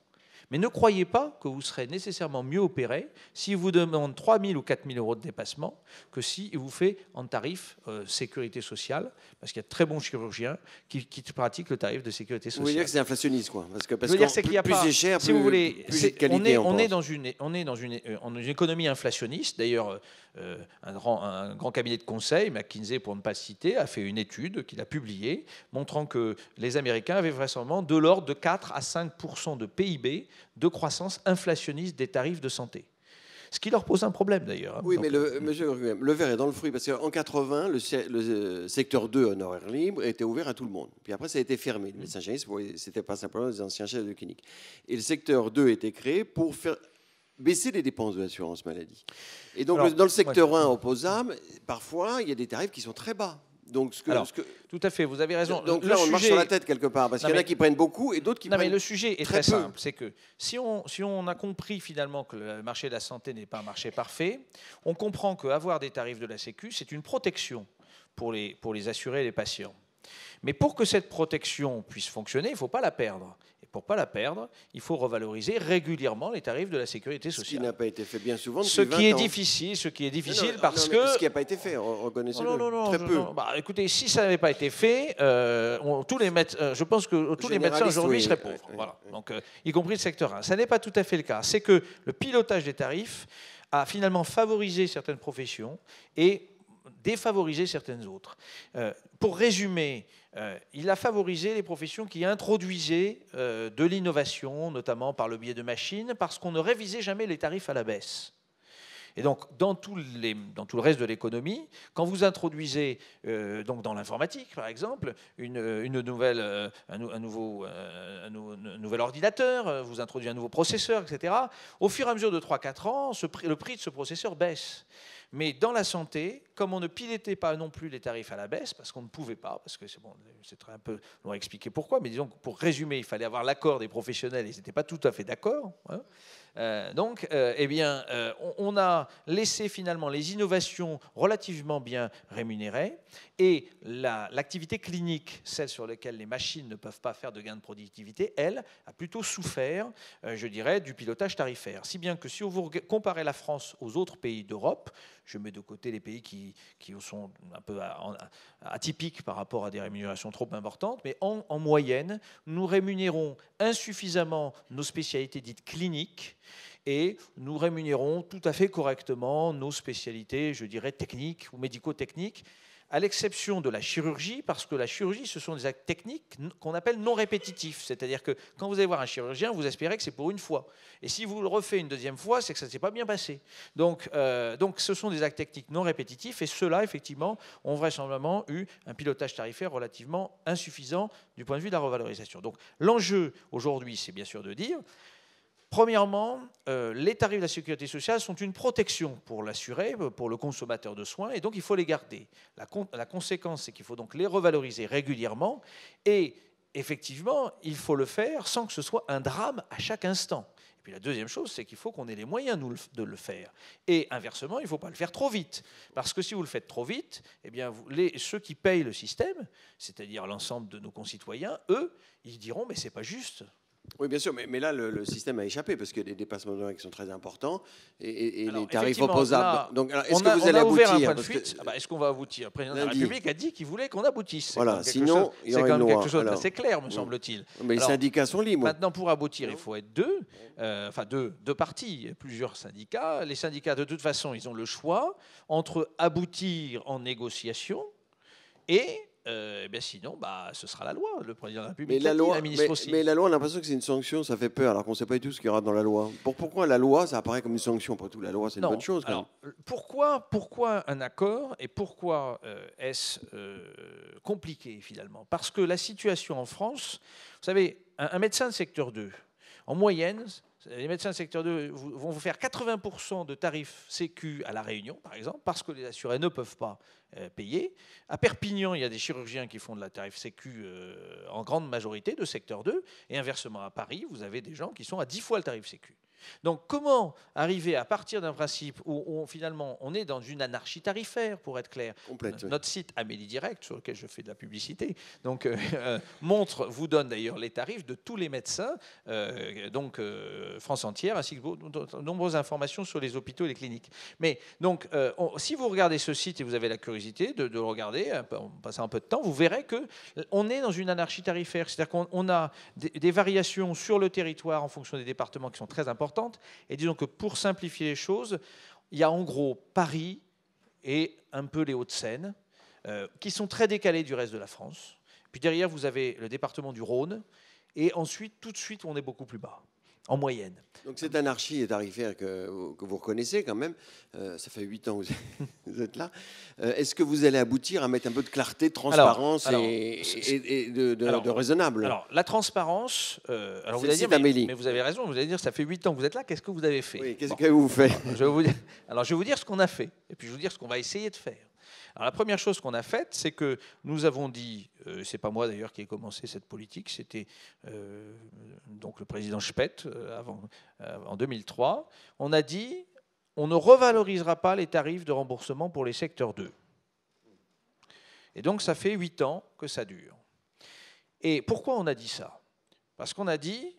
Mais ne croyez pas que vous serez nécessairement mieux opéré s'il vous demande 3 000 ou 4 000 euros de dépassement que s'il vous fait en tarif euh, sécurité sociale, parce qu'il y a de très bons chirurgiens qui, pratiquent le tarif de sécurité sociale. Vous voulez dire que c'est inflationniste, quoi Parce que parce plus, y cher, si vous voulez, on, est, dans une, on euh, économie inflationniste. D'ailleurs, euh, un, grand, cabinet de conseil, McKinsey pour ne pas citer, a fait une étude qu'il a publiée montrant que les Américains avaient vraisemblablement de l'ordre de 4 à 5 de PIB de croissance inflationniste des tarifs de santé. Ce qui leur pose un problème d'ailleurs. Hein. Oui, mais le, euh, le verre est dans le fruit, parce qu'en 80, le, euh, secteur 2 en horaire libre était ouvert à tout le monde. Puis après, ça a été fermé. Les médecins mm. généralistes, ce n'était pas simplement des anciens chefs de clinique. Et le secteur 2 a été créé pour faire baisser les dépenses de l'assurance maladie. Et donc, dans le secteur 1 opposable, parfois, il y a des tarifs qui sont très bas. Donc, ce tout à fait, vous avez raison. Donc là, on marche sur la tête quelque part, parce qu'il y en a qui prennent beaucoup et d'autres qui non, prennent. Non, mais le sujet est très, simple, c'est que si on, si on a compris finalement que le marché de la santé n'est pas un marché parfait, on comprend qu'avoir des tarifs de la Sécu, c'est une protection pour les, pour les assurés et les patients. Mais pour que cette protection puisse fonctionner, il ne faut pas la perdre. Pour ne pas la perdre, il faut revaloriser régulièrement les tarifs de la sécurité sociale. Ce qui n'a pas été fait bien souvent. Depuis ce qui est difficile, ce qui est difficile parce que. Ce qui n'a pas été fait, reconnaissez-le. Non, non, très peu. Bah, écoutez, si ça n'avait pas été fait, euh, tous les euh, je pense que tous les médecins aujourd'hui seraient pauvres. voilà. Donc, euh, y compris le secteur 1. Ça n'est pas tout à fait le cas. C'est que le pilotage des tarifs a finalement favorisé certaines professions et défavoriser certaines autres. Euh, pour résumer, euh, il a favorisé les professions qui introduisaient euh, de l'innovation, notamment par le biais de machines, parce qu'on ne révisait jamais les tarifs à la baisse. Et donc, dans tout, le reste de l'économie, quand vous introduisez, donc dans l'informatique par exemple, une, nouvelle, un, nouveau, nouvel ordinateur, vous introduisez un nouveau processeur, etc., au fur et à mesure de 3-4 ans, le prix de ce processeur baisse. Mais dans la santé, comme on ne pilotait pas non plus les tarifs à la baisse, parce qu'on ne pouvait pas, parce que c'est bon, c'est un peu, long à expliquer pourquoi, mais disons que pour résumer, il fallait avoir l'accord des professionnels, ils n'étaient pas tout à fait d'accord. Hein. Euh, donc, euh, eh bien, euh, on, a laissé finalement les innovations relativement bien rémunérées et l'activité clinique, celle sur laquelle les machines ne peuvent pas faire de gains de productivité, elle a plutôt souffert, je dirais, du pilotage tarifaire. Si bien que si vous comparez la France aux autres pays d'Europe, je mets de côté les pays qui, sont un peu atypiques par rapport à des rémunérations trop importantes, mais en moyenne, nous rémunérons insuffisamment nos spécialités dites cliniques et nous rémunérons tout à fait correctement nos spécialités, je dirais, techniques ou médico-techniques à l'exception de la chirurgie, parce que la chirurgie, ce sont des actes techniques qu'on appelle non répétitifs. C'est-à-dire que quand vous allez voir un chirurgien, vous espérez que c'est pour une fois. Et si vous le refaites une deuxième fois, c'est que ça ne s'est pas bien passé. Donc, euh, donc ce sont des actes techniques non répétitifs, et ceux-là, effectivement, ont vraisemblablement eu un pilotage tarifaire relativement insuffisant du point de vue de la revalorisation. Donc l'enjeu aujourd'hui, c'est bien sûr de dire Premièrement, euh, les tarifs de la sécurité sociale sont une protection pour l'assuré, euh, pour le consommateur de soins, et donc il faut les garder. La, conséquence, c'est qu'il faut donc les revaloriser régulièrement, et effectivement, il faut le faire sans que ce soit un drame à chaque instant. Et puis la deuxième chose, c'est qu'il faut qu'on ait les moyens de le faire. Et inversement, il ne faut pas le faire trop vite. Parce que si vous le faites trop vite, eh bien, ceux qui payent le système, c'est-à-dire l'ensemble de nos concitoyens, eux, ils diront, mais c'est pas juste. Oui, bien sûr, mais, là, le, système a échappé parce que des dépassements de qui sont très importants et, les tarifs opposables. Donc, est-ce que vous allez aboutir hein, ah bah, Est-ce qu'on va aboutir Le président de la République a dit qu'il voulait qu'on aboutisse. Voilà, sinon, c'est quand quelque chose, quand clair, me mm. semble-t-il. Mais les syndicats sont libres. Maintenant, pour aboutir, il faut être deux, euh, enfin deux, deux parties, plusieurs syndicats. Les syndicats, de toute façon, ils ont le choix entre aboutir en négociation et ben sinon, bah, ce sera la loi. Le président de la République, mais la, loi, ministre mais, Mais la loi, on a l'impression que c'est une sanction, ça fait peur, alors qu'on ne sait pas du tout ce qu'il y aura dans la loi. pourquoi la loi, ça apparaît comme une sanction pour tout, la loi, c'est une bonne chose. alors, Pourquoi, pourquoi un accord et pourquoi euh, est-ce euh, compliqué finalement Parce que la situation en France, vous savez, un, un médecin de secteur 2, en moyenne, les médecins secteur 2 vont vous faire 80% de tarifs sécu à La Réunion, par exemple, parce que les assurés ne peuvent pas euh, payer. À Perpignan, il y a des chirurgiens qui font de la tarif sécu euh, en grande majorité de secteur 2. Et inversement, à Paris, vous avez des gens qui sont à 10 fois le tarif sécu. Donc comment arriver à partir d'un principe où finalement on est dans une anarchie tarifaire, pour être clair Notre site Amélie Direct, sur lequel je fais de la publicité, donc, euh, euh, montre, vous donne d'ailleurs les tarifs de tous les médecins, euh, donc France entière, ainsi que de nombreuses informations sur les hôpitaux et les cliniques. Mais donc, si vous regardez ce site et vous avez la curiosité de, le regarder, en passant un peu de temps, vous verrez que on est dans une anarchie tarifaire, c'est-à-dire qu'on a des, des variations sur le territoire en fonction des départements qui sont très importantes et disons que pour simplifier les choses, il y a en gros Paris et un peu les Hauts-de-Seine, euh, qui sont très décalés du reste de la France. Puis derrière, vous avez le département du Rhône, et ensuite, tout de suite, on est beaucoup plus bas en moyenne. Donc cette anarchie tarifaire que, que vous reconnaissez quand même, euh, ça fait 8 ans que vous êtes là, euh, est-ce que vous allez aboutir à mettre un peu de clarté, de transparence et, de, raisonnable Alors la transparence, euh, vous avez raison, vous allez dire, ça fait 8 ans que vous êtes là, qu'est-ce que vous avez fait Oui, qu'est-ce que vous faites Alors je vais vous dire ce qu'on a fait, et puis je vais vous dire ce qu'on va essayer de faire. Alors la première chose qu'on a faite, c'est que nous avons dit, ce euh, c'est pas moi d'ailleurs qui ai commencé cette politique, c'était euh, donc le président Spett euh, en 2003, on a dit on ne revalorisera pas les tarifs de remboursement pour les secteurs 2. Et donc ça fait 8 ans que ça dure. Et pourquoi on a dit ça Parce qu'on a dit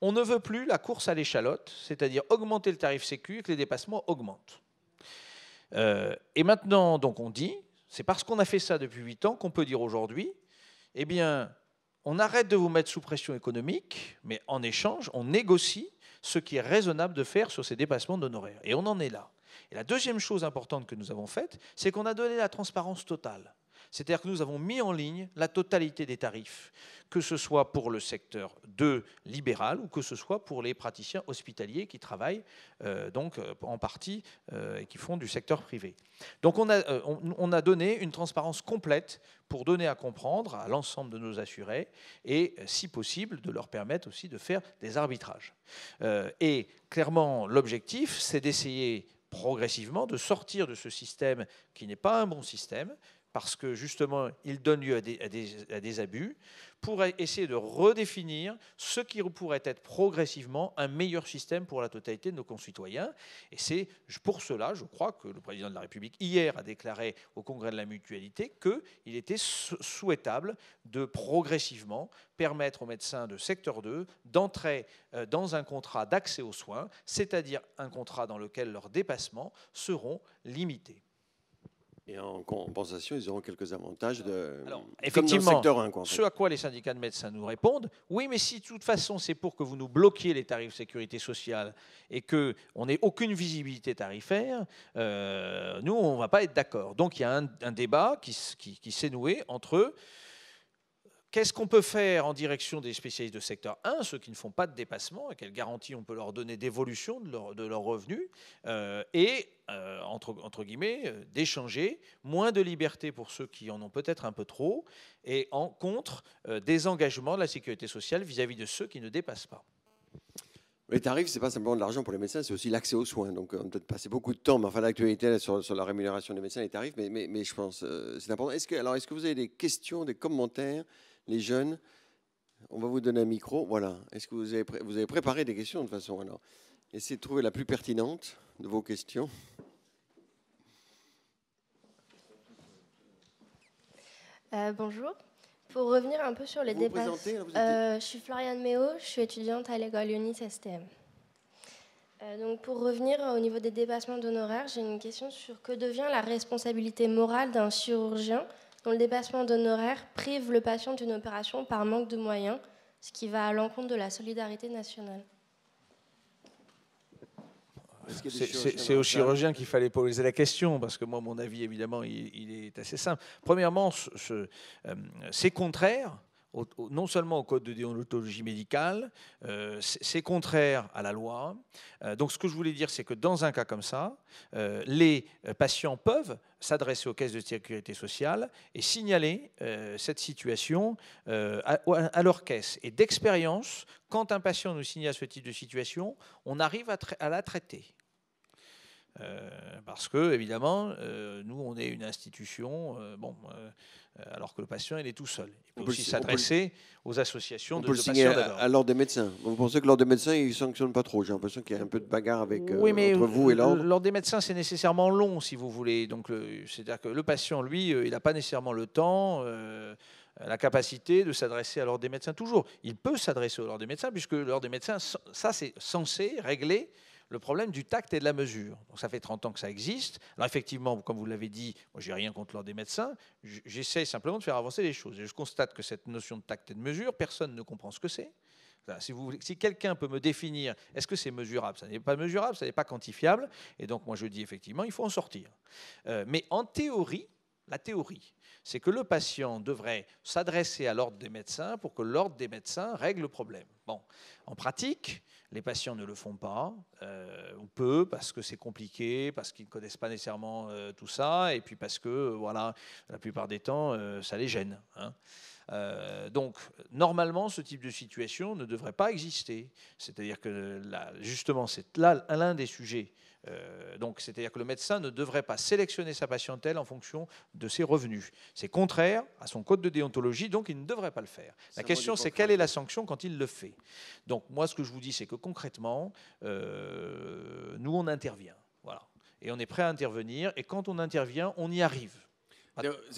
on ne veut plus la course à l'échalote, c'est-à-dire augmenter le tarif sécu et que les dépassements augmentent. Euh, et maintenant, donc on dit, c'est parce qu'on a fait ça depuis 8 ans qu'on peut dire aujourd'hui, eh bien, on arrête de vous mettre sous pression économique, mais en échange, on négocie ce qui est raisonnable de faire sur ces dépassements d'honoraires. Et on en est là. Et la deuxième chose importante que nous avons faite, c'est qu'on a donné la transparence totale. C'est-à-dire que nous avons mis en ligne la totalité des tarifs, que ce soit pour le secteur 2 libéral ou que ce soit pour les praticiens hospitaliers qui travaillent euh, donc euh, en partie euh, et qui font du secteur privé. Donc on a, donné une transparence complète pour donner à comprendre à l'ensemble de nos assurés et, si possible, de leur permettre aussi de faire des arbitrages. et clairement, l'objectif, c'est d'essayer progressivement de sortir de ce système qui n'est pas un bon système, parce que justement, il donne lieu à des, abus, pour e-, essayer de redéfinir ce qui pourrait être progressivement un meilleur système pour la totalité de nos concitoyens. Et c'est pour cela, je crois, que le président de la République, hier, a déclaré au Congrès de la Mutualité qu'il était souhaitable de progressivement permettre aux médecins de secteur 2 d'entrer euh, dans un contrat d'accès aux soins, c'est-à-dire un contrat dans lequel leurs dépassements seront limités. Et en compensation, ils auront quelques avantages de, Alors, effectivement, Ce à quoi les syndicats de médecins nous répondent, oui, mais si de toute façon c'est pour que vous nous bloquiez les tarifs de sécurité sociale et qu'on n'ait aucune visibilité tarifaire, euh, nous, on ne va pas être d'accord. Donc il y a un, débat qui, qui s'est noué entre... Eux, Qu'est-ce qu'on peut faire en direction des spécialistes de secteur 1, ceux qui ne font pas de dépassement, et quelles garanties on peut leur donner d'évolution de leurs leur revenus, euh, et euh, entre, guillemets, euh, d'échanger, moins de liberté pour ceux qui en ont peut-être un peu trop, et en contre des engagements de la sécurité sociale vis-à-vis de ceux qui ne dépassent pas. Les tarifs, ce n'est pas simplement de l'argent pour les médecins, c'est aussi l'accès aux soins. Donc, on peut passer beaucoup de temps, mais enfin, l'actualité sur, la rémunération des médecins, les tarifs, mais, mais, mais je pense c'est important. Est-ce que, alors, est-ce que vous avez des questions, des commentaires les jeunes. On va vous donner un micro. Voilà. Est-ce que vous avez, vous avez préparé des questions de façon alors Essayez de trouver la plus pertinente de vos questions. Euh, bonjour. Pour revenir un peu sur les débats, euh, je suis Floriane Méo, je suis étudiante à l'école Unis STM. Euh, donc pour revenir au niveau des dépassements d'honoraires, j'ai une question sur que devient la responsabilité morale d'un chirurgien dont le dépassement d'honoraires prive le patient d'une opération par manque de moyens, ce qui va à l'encontre de la solidarité nationale. C'est au chirurgien qu'il fallait poser la question, parce que moi, mon avis, évidemment, il, est assez simple. Premièrement, euh, c'est contraire non seulement au code de déontologie médicale, euh, c'est contraire à la loi. Euh, donc ce que je voulais dire, c'est que dans un cas comme ça, euh, les patients peuvent s'adresser aux caisses de sécurité sociale et signaler cette situation à, leur caisse. Et d'expérience, quand un patient nous signale ce type de situation, on arrive à la traiter. Euh, parce que, évidemment, euh, nous, on est une institution, euh, bon, alors que le patient, il est tout seul. Il peut, aussi s'adresser aux associations on de, peut signer à, l'ordre des médecins. Vous pensez que l'ordre des médecins, il ne sanctionne pas trop J'ai l'impression qu'il y a un peu de bagarre avec, mais entre vous et l'ordre. L'ordre des médecins, c'est nécessairement long, si vous voulez. Donc, c'est-à-dire que le patient, lui, il n'a pas nécessairement le temps la capacité de s'adresser à l'ordre des médecins toujours. Il peut s'adresser à l'ordre des médecins, puisque l'ordre des médecins, ça c'est censé régler le problème du tact et de la mesure. Donc, ça fait 30 ans que ça existe. Alors effectivement, comme vous l'avez dit, moi j'ai rien contre l'ordre des médecins, j'essaie simplement de faire avancer les choses. Et je constate que cette notion de tact et de mesure, personne ne comprend ce que c'est. Si, quelqu'un peut me définir, est-ce que c'est mesurable Ça n'est pas mesurable, ça n'est pas quantifiable. Et donc moi je dis effectivement, il faut en sortir. Euh, mais en théorie, la théorie, c'est que le patient devrait s'adresser à l'ordre des médecins pour que l'ordre des médecins règle le problème. Bon, en pratique, les patients ne le font pas, euh, ou peu, parce que c'est compliqué, parce qu'ils ne connaissent pas nécessairement euh, tout ça, et puis parce que, euh, voilà, la plupart des temps, ça les gêne. Hein. Euh, donc, normalement, ce type de situation ne devrait pas exister. C'est-à-dire que, justement, c'est là l'un des sujets. Euh, donc, c'est-à-dire que le médecin ne devrait pas sélectionner sa patientèle en fonction de ses revenus. C'est contraire à son code de déontologie, donc il ne devrait pas le faire. La question, c'est quelle est la sanction quand il le fait. Donc, moi, ce que je vous dis, c'est que concrètement, euh, nous, on intervient. Voilà. Et on est prêt à intervenir. Et quand on intervient, on y arrive.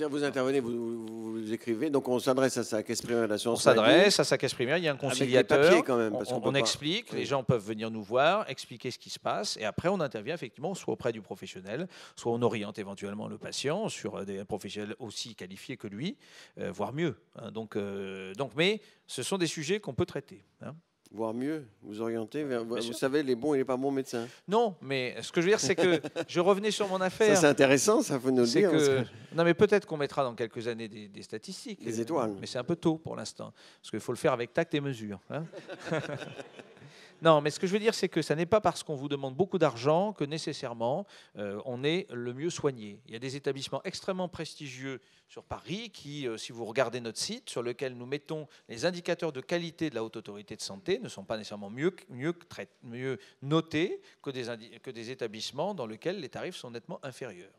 Vous intervenez, vous, écrivez, donc on s'adresse à sa caisse primaire On s'adresse à sa caisse primaire, il y a un conciliateur. on, explique, les gens peuvent venir nous voir, expliquer ce qui se passe, et après on intervient effectivement soit auprès du professionnel, soit on oriente éventuellement le patient sur euh, des professionnels aussi qualifiés que lui, euh, voire mieux. Hein. donc, euh, donc, mais ce sont des sujets qu'on peut traiter. Hein voire mieux, vous orienter vers, vous savez, les bons et les pas bons médecins. Non, mais ce que je veux dire, c'est que je revenais sur mon affaire. Ça, c'est intéressant, ça faut nous le dire. Que... Non, mais peut-être qu'on mettra dans quelques années des, statistiques. Des étoiles. Mais c'est un peu tôt pour l'instant, parce qu'il faut le faire avec tact et mesure. Hein Non, mais ce que je veux dire, c'est que ça n'est pas parce qu'on vous demande beaucoup d'argent que nécessairement euh, on est le mieux soigné. Il y a des établissements extrêmement prestigieux sur Paris qui, euh, si vous regardez notre site, sur lequel nous mettons les indicateurs de qualité de la haute autorité de santé, ne sont pas nécessairement mieux, mieux, mieux notés que des, que des établissements dans lesquels les tarifs sont nettement inférieurs.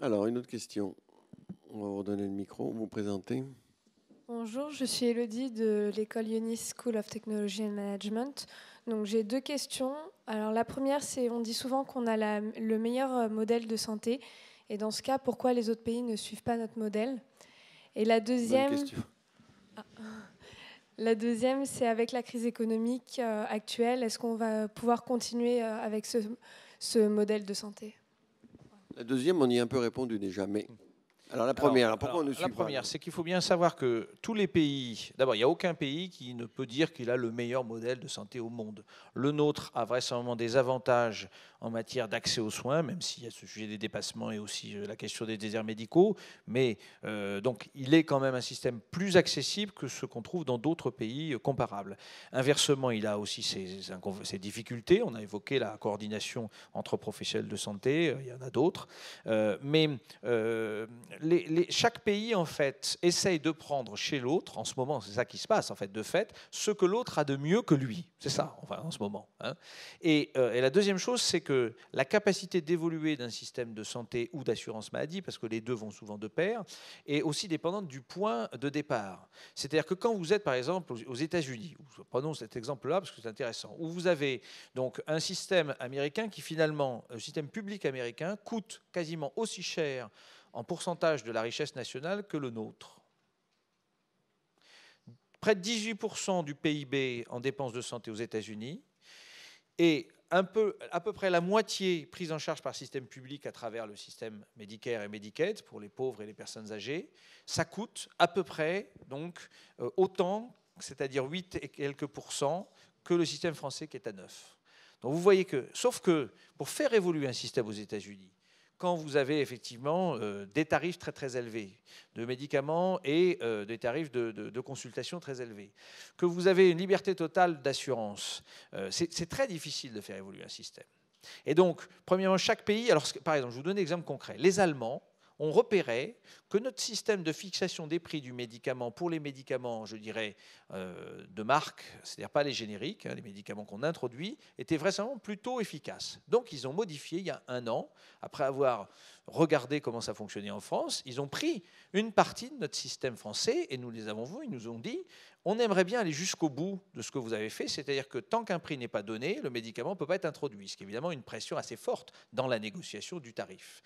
Alors, une autre question. On va vous donner le micro, vous présenter. Bonjour, je suis Elodie de l'école Ionis School of Technology and Management. Donc j'ai deux questions. Alors la première, c'est on dit souvent qu'on a le meilleur euh, modèle de santé. Et dans ce cas, pourquoi les autres pays ne suivent pas notre modèle Et la deuxième. La deuxième, c'est avec la crise économique euh, actuelle, est-ce qu'on va pouvoir continuer euh, avec ce, ce modèle de santé La deuxième, on y a un peu répondu déjà, mais alors la première, pourquoi La première, c'est qu'il faut bien savoir que tous les pays, d'abord, il n'y a aucun pays qui ne peut dire qu'il a le meilleur modèle de santé au monde. Le nôtre a vraisemblablement des avantages en matière d'accès aux soins, même s'il y a ce sujet des dépassements et aussi euh, la question des déserts médicaux. Mais euh, donc, il est quand même un système plus accessible que ce qu'on trouve dans d'autres pays euh, comparables. Inversement, il a aussi ses, difficultés. On a évoqué la coordination entre professionnels de santé, il y en a d'autres. mais chaque pays, en fait, essaye de prendre chez l'autre, en ce moment, c'est ça qui se passe, en fait, de fait, ce que l'autre a de mieux que lui. C'est ça, en ce moment. Hein. Euh, et, la deuxième chose, c'est que la capacité d'évoluer d'un système de santé ou d'assurance maladie, parce que les deux vont souvent de pair, est aussi dépendante du point de départ. C'est-à-dire que quand vous êtes, par exemple, aux États-Unis, prenons cet exemple-là parce que c'est intéressant, où vous avez donc un système américain qui, finalement, le système public américain coûte quasiment aussi cher en pourcentage de la richesse nationale que le nôtre. Près de 18% du PIB en dépenses de santé aux États-Unis et un peu, à peu près la moitié prise en charge par système public à travers le système Medicare et Medicaid pour les pauvres et les personnes âgées, ça coûte à peu près donc euh, autant, c'est-à-dire 8 et quelques pourcents, que le système français qui est à 9. Donc vous voyez que, sauf que pour faire évoluer un système aux États-Unis, quand vous avez effectivement euh, des tarifs très très élevés de médicaments et euh, des tarifs de, consultation très élevés, que vous avez une liberté totale d'assurance, euh, c'est très difficile de faire évoluer un système. Et donc, premièrement, chaque pays, alors par exemple, je vous donne un exemple concret. Les Allemands on repérait que notre système de fixation des prix du médicament pour les médicaments, je dirais, euh, de marque, c'est-à-dire pas les génériques, hein, les médicaments qu'on introduit, était vraisemblablement plutôt efficace. Donc ils ont modifié il y a un an, après avoir regardé comment ça fonctionnait en France, ils ont pris une partie de notre système français et nous les avons vus, ils nous ont dit, on aimerait bien aller jusqu'au bout de ce que vous avez fait, c'est-à-dire que tant qu'un prix n'est pas donné, le médicament ne peut pas être introduit, ce qui est évidemment une pression assez forte dans la négociation du tarif.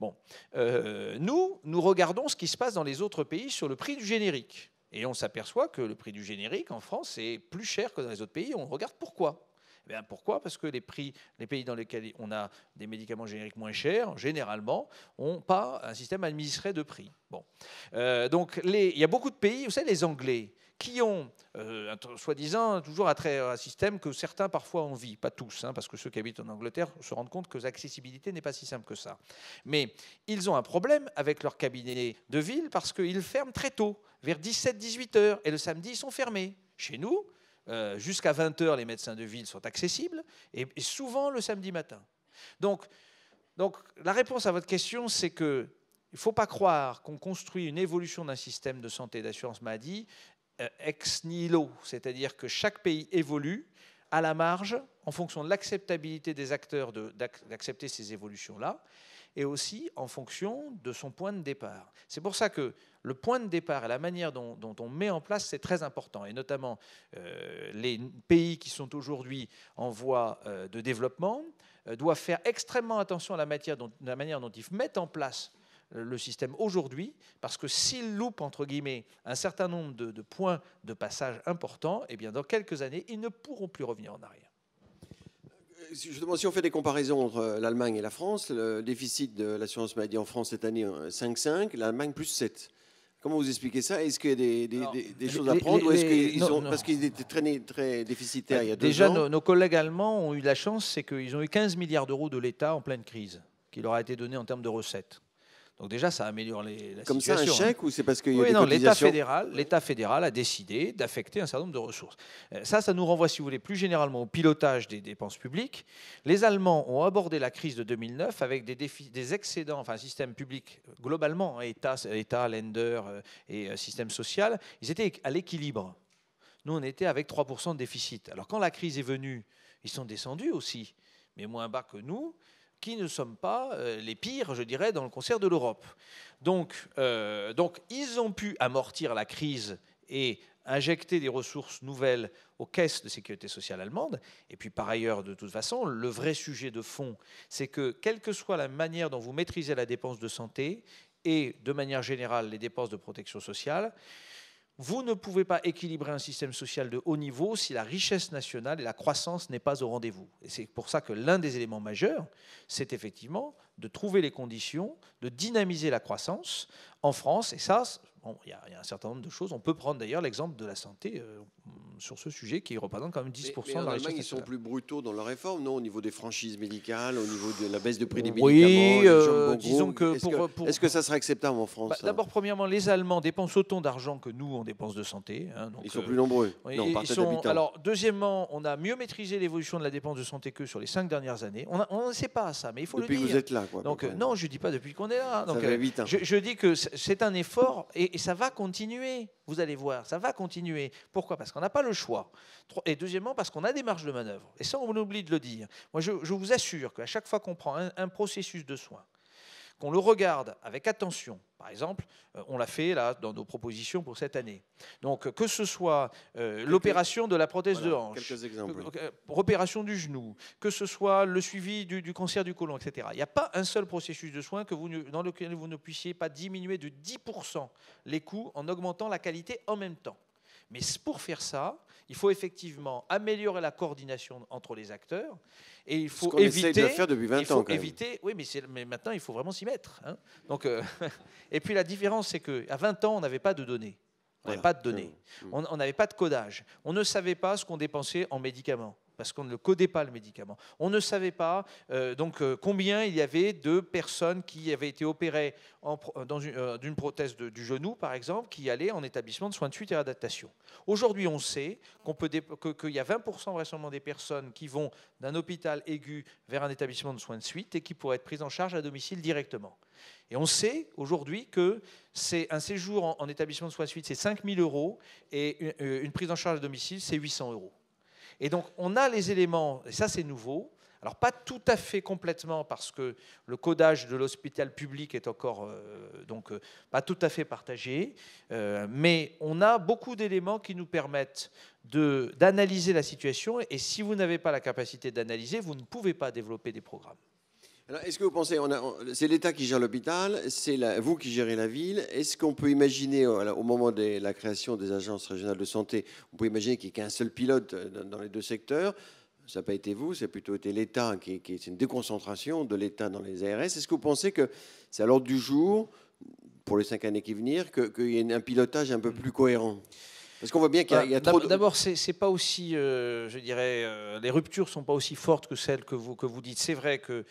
Bon. Euh, nous, nous regardons ce qui se passe dans les autres pays sur le prix du générique. Et on s'aperçoit que le prix du générique en France est plus cher que dans les autres pays. On regarde pourquoi. Eh pourquoi Parce que les pays dans lesquels on a des médicaments génériques moins chers, généralement, n'ont pas un système administré de prix. Bon. Euh, donc, il y a beaucoup de pays, vous savez, les Anglais, qui ont, euh, soi-disant, toujours à à un système que certains parfois envient, pas tous, hein, parce que ceux qui habitent en Angleterre se rendent compte que l'accessibilité n'est pas si simple que ça. Mais ils ont un problème avec leur cabinet de ville parce qu'ils ferment très tôt, vers 17-18 heures, et le samedi, ils sont fermés. Chez nous, euh, jusqu'à 20 heures, les médecins de ville sont accessibles, et, souvent le samedi matin. Donc, donc, la réponse à votre question, c'est que il ne faut pas croire qu'on construit une évolution d'un système de santé d'assurance maladie euh, ex nihilo, c'est-à-dire que chaque pays évolue à la marge en fonction de l'acceptabilité des acteurs d'accepter ces évolutions-là et aussi en fonction de son point de départ. C'est pour ça que le point de départ et la manière dont, on met en place, c'est très important, et notamment euh, les pays qui sont aujourd'hui en voie euh, de développement doivent faire extrêmement attention à la manière dont ils mettent en place le système aujourd'hui, parce que s'il loupe, entre guillemets, un certain nombre de, points de passage importants, eh bien, dans quelques années, ils ne pourront plus revenir en arrière. Euh, si on fait des comparaisons entre euh, l'Allemagne et la France, le déficit de l'assurance maladie en France cette année 5,5, euh, l'Allemagne plus 7. Comment vous expliquez ça Est-ce qu'il y a des, choses à prendre ou est-ce qu'ils parce qu'ils étaient très, très déficitaires il y a deux Déjà, ans. Nos, nos, collègues allemands ont eu la chance, c'est qu'ils ont eu 15 milliards d'euros de l'État en pleine crise, qui leur a été donné en termes de recettes. Donc déjà, ça améliore les, la Comme situation. Comme ça, un chèque hein. ou c'est parce que oui, non, l'État fédéral, l'État fédéral a décidé d'affecter un certain nombre de ressources. Euh, ça, ça nous renvoie, si vous voulez, plus généralement au pilotage des dépenses publiques. Les Allemands ont abordé la crise de 2009 avec des, des excédents, enfin système public globalement, hein, État, État, lender euh, et euh, système social, ils étaient à l'équilibre. Nous, on était avec 3% de déficit. Alors quand la crise est venue, ils sont descendus aussi, mais moins bas que nous qui ne sommes pas euh, les pires, je dirais, dans le concert de l'Europe. Donc, euh, donc, ils ont pu amortir la crise et injecter des ressources nouvelles aux caisses de sécurité sociale allemande. Et puis par ailleurs, de toute façon, le vrai sujet de fond, c'est que quelle que soit la manière dont vous maîtrisez la dépense de santé et de manière générale les dépenses de protection sociale, vous ne pouvez pas équilibrer un système social de haut niveau si la richesse nationale et la croissance n'est pas au rendez-vous. Et c'est pour ça que l'un des éléments majeurs, c'est effectivement de trouver les conditions de dynamiser la croissance en France. Et ça, il y, a un certain nombre de choses. On peut prendre d'ailleurs l'exemple de la santé euh, sur ce sujet qui représente quand même 10% mais, mais ils sont plus brutaux dans la réforme, non Au niveau des franchises médicales, au niveau de la baisse de prix des médicaments euh, disons que, est-ce, que ça sera acceptable en France bah, D'abord, premièrement, les Allemands dépensent autant d'argent que nous, on dépense de santé. Hein, ils sont euh, plus nombreux. Non, ils sont, alors, deuxièmement, on a mieux maîtrisé l'évolution de la dépense de santé que sur les cinq dernières années. On ne sait pas ça, mais il faut le dire. Depuis que vous êtes là, quoi. Donc, non, je ne dis pas depuis qu'on est là. Hein, donc, 8 hein. je dis que c'est un effort et, ça va continuer. Vous allez voir, ça va continuer. Pourquoi Parce qu'on n'a pas le choix. Et deuxièmement, parce qu'on a des marges de manœuvre. Et ça, on oublie de le dire. Moi, je, vous assure qu'à chaque fois qu'on prend un processus de soins, on le regarde avec attention. Par exemple, euh, on l'a fait là dans nos propositions pour cette année. Donc, euh, que ce soit euh, l'opération de la prothèse de hanche, l'opération du genou, que ce soit le suivi du, cancer du côlon, etc. Il n'y a pas un seul processus de soins que vous dans lequel vous ne puissiez pas diminuer de 10% les coûts en augmentant la qualité en même temps. Mais pour faire ça, il faut effectivement améliorer la coordination entre les acteurs et il faut éviter. De faire depuis 20 ans, éviter. Oui, mais, maintenant il faut vraiment s'y mettre. Hein. Donc, euh, et puis la différence, c'est que à 20 ans, on n'avait pas de données. On n'avait pas de données. Mmh. Mmh. On n'avait pas de codage. On ne savait pas ce qu'on dépensait en médicaments parce qu'on ne le codait pas le médicament. On ne savait pas euh, donc euh, combien il y avait de personnes qui avaient été opérées euh, d'une prothèse du genou, par exemple, qui allaient en établissement de soins de suite et adaptation. Aujourd'hui, on sait qu'il y a 20% vraisemblablement des personnes qui vont d'un hôpital aigu vers un établissement de soins de suite et qui pourraient être prises en charge à domicile directement. Et on sait aujourd'hui que c'est un séjour en, établissement de soins de suite, c'est 5 000 euros et une, une prise en charge à domicile, c'est 800 euros. Et donc, on a les éléments, et ça c'est nouveau. Alors, pas tout à fait complètement, parce que le codage de l'hôpital public est encore euh, donc, euh, pas tout à fait partagé, euh, mais on a beaucoup d'éléments qui nous permettent d'analyser la situation. Et si vous n'avez pas la capacité d'analyser, vous ne pouvez pas développer des programmes. Est-ce que vous pensez, c'est l'État qui gère l'hôpital, c'est vous qui gérez la ville. Est-ce qu'on peut imaginer, euh, au moment de la création des agences régionales de santé, on peut imaginer qu'il n'y ait qu'un seul pilote euh, dans les deux secteurs ça n'a pas été vous, c'est plutôt été l'État, qui, une déconcentration de l'État dans les ARS. Est-ce que vous pensez que c'est à l'ordre du jour, pour les cinq années qui viennent, qu'il y ait un pilotage un peu plus cohérent parce qu'on voit bien qu'il y, a, bah, trop. D'abord, c'est, pas aussi, euh, je dirais, les ruptures sont pas aussi fortes que celles que que vous dites. C'est vrai que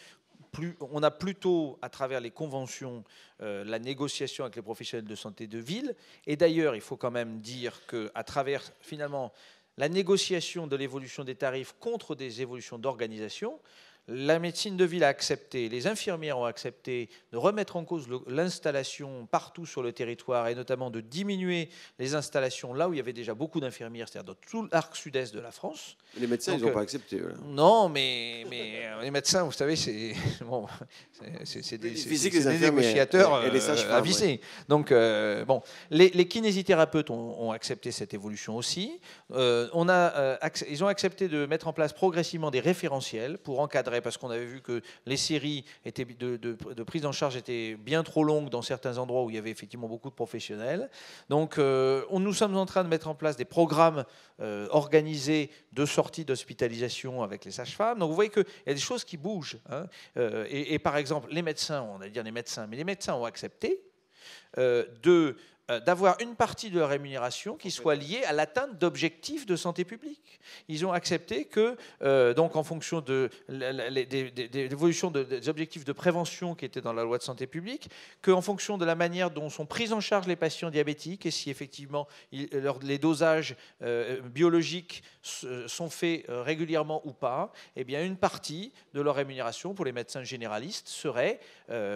on a plutôt, à travers les conventions, euh, la négociation avec les professionnels de santé de ville. Et d'ailleurs, il faut quand même dire qu'à travers, finalement, la négociation de l'évolution des tarifs contre des évolutions d'organisation, la médecine de ville a accepté, les infirmières ont accepté de remettre en cause l'installation partout sur le territoire et notamment de diminuer les installations là où il y avait déjà beaucoup d'infirmières, c'est-à-dire dans tout l'arc sud-est de la France. Les médecins, ils n'ont pas euh, accepté. Non, mais, mais euh, les médecins, vous savez, c'est bon, des, négociateurs les euh, Donc, bon, les, kinésithérapeutes ont, ont, accepté cette évolution aussi. on a, ils ont accepté de mettre en place progressivement des référentiels pour encadrer parce qu'on avait vu que les séries étaient de, prise en charge étaient bien trop longues dans certains endroits où il y avait effectivement beaucoup de professionnels. Donc, euh, on, nous sommes en train de mettre en place des programmes euh, organisés de sortie d'hospitalisation avec les sages-femmes. Donc, vous voyez qu'il y a des choses qui bougent. Hein. Euh, et, et, par exemple, les médecins, on allait dire les médecins, mais les médecins ont accepté de euh, d'avoir une partie de leur rémunération qui soit liée à l'atteinte d'objectifs de santé publique. Ils ont accepté que, euh, donc en fonction de l'évolution des objectifs de prévention qui étaient dans la loi de santé publique, qu'en fonction de la manière dont sont prises en charge les patients diabétiques et si effectivement euh, les dosages biologiques sont faits régulièrement ou pas, eh bien une partie de leur rémunération pour les médecins généralistes serait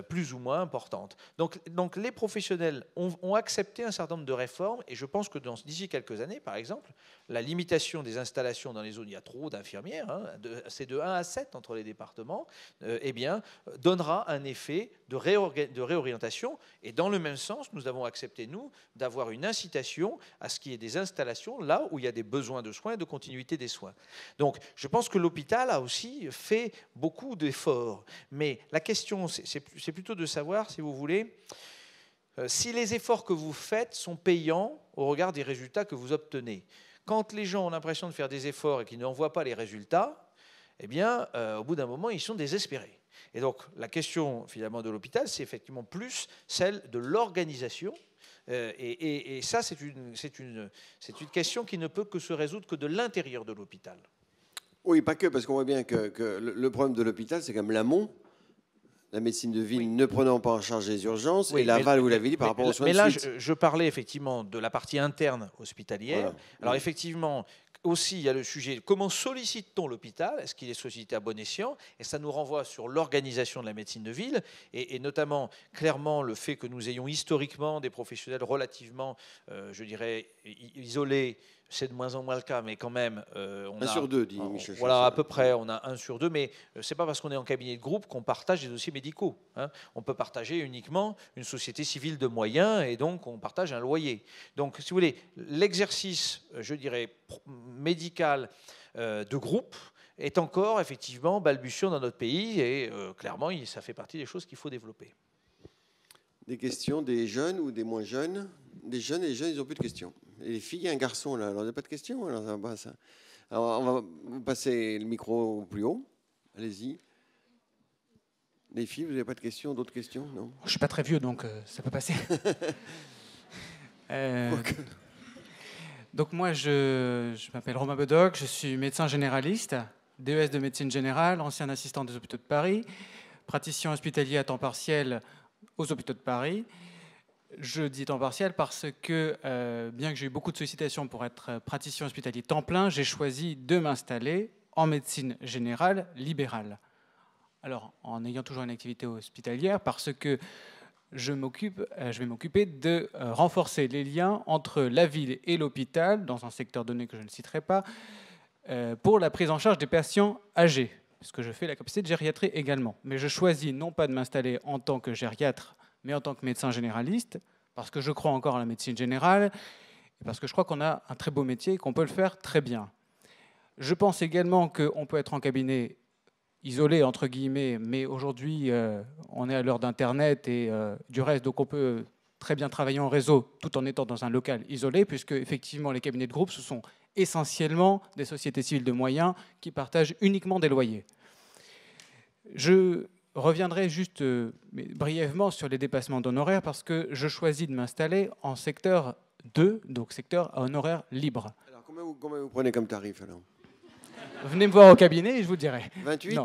plus ou moins importante. Donc, donc les professionnels ont accepté un certain nombre de réformes, et je pense que d'ici quelques années, par exemple, la limitation des installations dans les zones, il y a trop d'infirmières, hein, c'est de 1 à 7 entre les départements, euh, eh bien, donnera un effet de, de, réorientation. Et dans le même sens, nous avons accepté, nous, d'avoir une incitation à ce qu'il y ait des installations là où il y a des besoins de soins et de continuité des soins. Donc, je pense que l'hôpital a aussi fait beaucoup d'efforts. Mais la question, c'est plutôt de savoir, si vous voulez, euh, si les efforts que vous faites sont payants au regard des résultats que vous obtenez. Quand les gens ont l'impression de faire des efforts et qu'ils n'en voient pas les résultats, eh bien, euh, au bout d'un moment, ils sont désespérés. Et donc, la question finalement de l'hôpital, c'est effectivement plus celle de l'organisation. Euh, et, ça, c'est une, question qui ne peut que se résoudre que de l'intérieur de l'hôpital. Oui, pas que, parce qu'on voit bien que, que, le problème de l'hôpital, c'est quand même l'amont la médecine de ville ne prenant pas en charge les urgences, et Laval, vous l'avez dit, par rapport aux soins de suite. Mais là, je, parlais effectivement de la partie interne hospitalière. Alors effectivement, aussi, il y a le sujet comment sollicite-t-on l'hôpital Est-ce qu'il est sollicité à bon escient Et ça nous renvoie sur l'organisation de la médecine de ville, et, notamment clairement le fait que nous ayons historiquement des professionnels relativement, euh, je dirais, isolés c'est de moins en moins le cas, mais quand même, euh, on un a sur deux, dit Michel. Voilà, à peu près, on a un sur deux, mais euh, c'est pas parce qu'on est en cabinet de groupe qu'on partage des dossiers médicaux. Hein. On peut partager uniquement une société civile de moyens et donc on partage un loyer. Donc, si vous voulez, l'exercice, je dirais, médical euh, de groupe est encore effectivement balbutiant dans notre pays et clairement, ça fait partie des choses qu'il faut développer. Des questions des jeunes ou des moins jeunes Des jeunes et les jeunes, ils n'ont plus de questions les filles et un garçon, là. Alors, il pas de questions hein, Alors, ça va ça. on va passer le micro au plus haut. Allez-y. Les filles, vous n'avez pas de questions D'autres questions Non Je ne suis pas très vieux, donc euh, ça peut passer. Euh, donc, moi, je, je m'appelle Romain Bedoc, je suis médecin généraliste, DES de médecine générale, ancien assistant des hôpitaux de Paris, praticien hospitalier à temps partiel aux hôpitaux de Paris. Je dis temps partiel parce que, euh, bien que j'ai eu beaucoup de sollicitations pour être euh, praticien hospitalier temps plein, j'ai choisi de m'installer en médecine générale libérale. Alors, en ayant toujours une activité hospitalière, parce que je, euh, vais m'occuper de renforcer les liens entre la ville et l'hôpital, dans un secteur donné que je ne citerai pas, pour la prise en charge des patients âgés, puisque je fais la capacité de gériatrie également. Mais je choisis non pas de m'installer en tant que gériatre mais en tant que médecin généraliste, parce que je crois encore à la médecine générale, et parce que je crois qu'on a un très beau métier et qu'on peut le faire très bien. Je pense également qu'on peut être en cabinet isolé, entre guillemets, mais aujourd'hui, euh, on est à l'heure d'Internet et euh, du reste, donc on peut très bien travailler en réseau tout en étant dans un local isolé, puisque effectivement, les cabinets de groupe, ce sont essentiellement des sociétés civiles de moyens qui partagent uniquement des loyers. Je reviendrai juste euh, brièvement sur les dépassements d'honoraires parce que je choisis de m'installer en secteur 2, donc secteur à honoraires libre. Alors, combien vous, prenez comme tarif alors Venez me voir au cabinet et je vous dirai. 28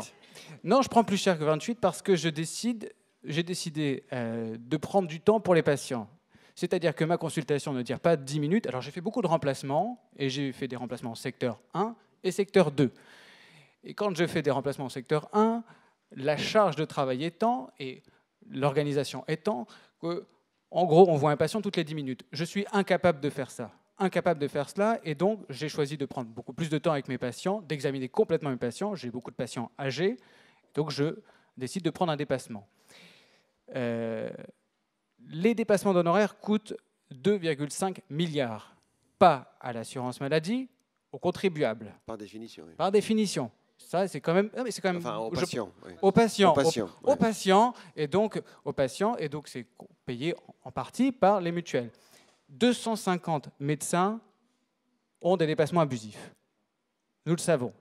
non. je prends plus cher que 28 parce que je décide, j'ai décidé euh, de prendre du temps pour les patients. C'est-à-dire que ma consultation ne dure pas 10 minutes. Alors j'ai fait beaucoup de remplacements et j'ai fait des remplacements en secteur 1 et secteur 2. Et quand je fais des remplacements en secteur 1, la charge de travail étant et l'organisation étant que, en gros, on voit un patient toutes les 10 minutes. Je suis incapable de faire ça, incapable de faire cela, et donc j'ai choisi de prendre beaucoup plus de temps avec mes patients, d'examiner complètement mes patients. J'ai beaucoup de patients âgés, donc je décide de prendre un dépassement. Euh, les dépassements d'honoraires coûtent 2,5 milliards, pas à l'assurance maladie, aux contribuables. Par définition. Par définition. Ça, c'est quand même. Non, mais c'est quand Enfin, aux patients. Aux patients. Et donc, aux patients. Et donc, c'est payé en partie par les mutuelles. 250 médecins ont des dépassements abusifs. Nous le savons.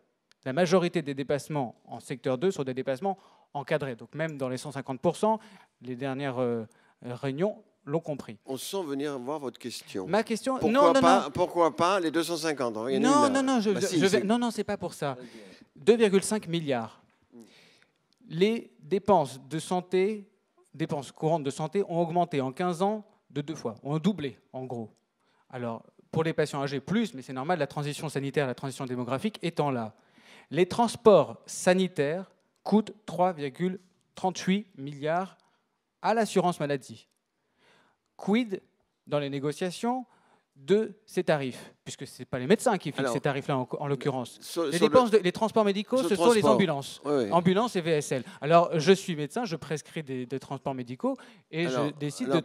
La majorité des dépassements en secteur 2 sont des dépassements encadrés. Donc même dans les 150%, les dernières euh, réunions, l'ont compris. On sent venir voir votre question. Ma question, pourquoi non, pas, Pourquoi pas les 250 non, non, non, bah, non, non, c'est pas pour ça. 2,5 milliards. Les dépenses de santé, dépenses courantes de santé, ont augmenté en 15 ans de deux fois, ont doublé en gros. Alors, pour les patients âgés, plus, mais c'est normal, la transition sanitaire, la transition démographique étant là. Les transports sanitaires coûtent 3,38 milliards à l'assurance maladie quid dans les négociations de ces tarifs, puisque ce n'est pas les médecins qui fixent ces tarifs-là en, l'occurrence. Les dépenses, les transports médicaux, ce sont les ambulances, ambulances et VSL. Alors, je suis médecin, je prescris des, transports médicaux et je décide de,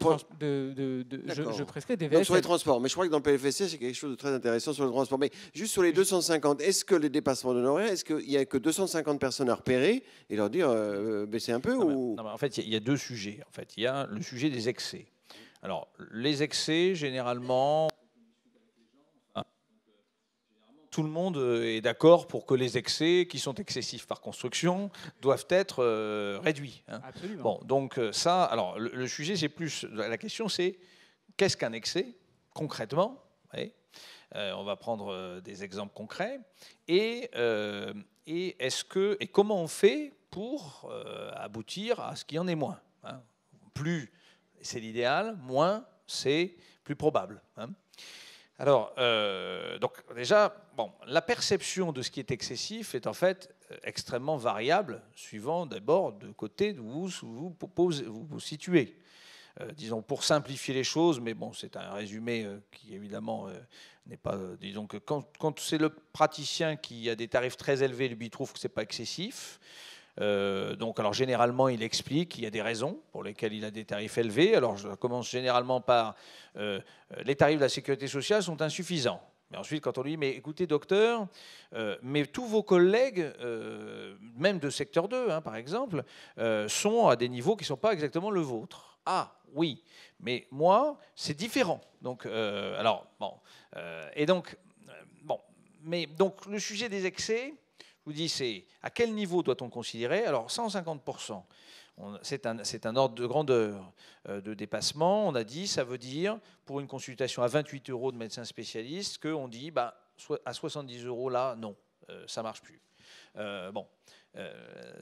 je, prescris des VSL. sur les transports, mais je crois que dans le PFC, c'est quelque chose de très intéressant sur le transport. Mais juste sur les 250, est-ce que les dépassements d'honoraires, est-ce qu'il n'y a que 250 personnes à repérer et leur dire euh, euh, baisser un peu en fait, il y, a deux sujets. En fait, il y a le sujet des excès. Alors, les excès, généralement, tout le monde euh, est d'accord pour que les excès, qui sont excessifs par construction, doivent être euh, réduits. Hein. Absolument. Bon, donc euh, ça, alors le, sujet, c'est plus la question, c'est qu'est-ce qu'un excès concrètement On va prendre des exemples concrets. Et, et est-ce que et comment on fait pour aboutir à ce qu'il y en ait moins hein Plus c'est l'idéal, moins c'est plus probable. Hein. Alors, euh, donc déjà, bon, la perception de ce qui est excessif est en fait extrêmement variable, suivant d'abord de côté où vous vous, posez, vous, vous situez. Euh, disons, pour simplifier les choses, mais bon, c'est un résumé euh, qui évidemment n'est pas. disons que quand, c'est le praticien qui a des tarifs très élevés, lui, trouve que c'est pas excessif. Euh, donc, alors généralement, il explique qu'il y a des raisons pour lesquelles il a des tarifs élevés. Alors, je commence généralement par euh, les tarifs de la sécurité sociale sont insuffisants. Mais ensuite, quand on lui dit, mais écoutez, docteur, euh, mais tous vos collègues, même de secteur 2, hein, par exemple, sont à des niveaux qui ne sont pas exactement le vôtre. Ah, oui, mais moi, c'est différent. Donc, alors, bon. et donc, bon. Mais donc, le sujet des excès, vous dites c'est à quel niveau doit-on considérer Alors, 150%, c'est un, ordre de grandeur euh, de dépassement. On a dit, ça veut dire, pour une consultation à 28 euros de médecins spécialistes, qu'on dit, bah, à 70 euros, là, non, euh, ça marche plus. Euh, bon.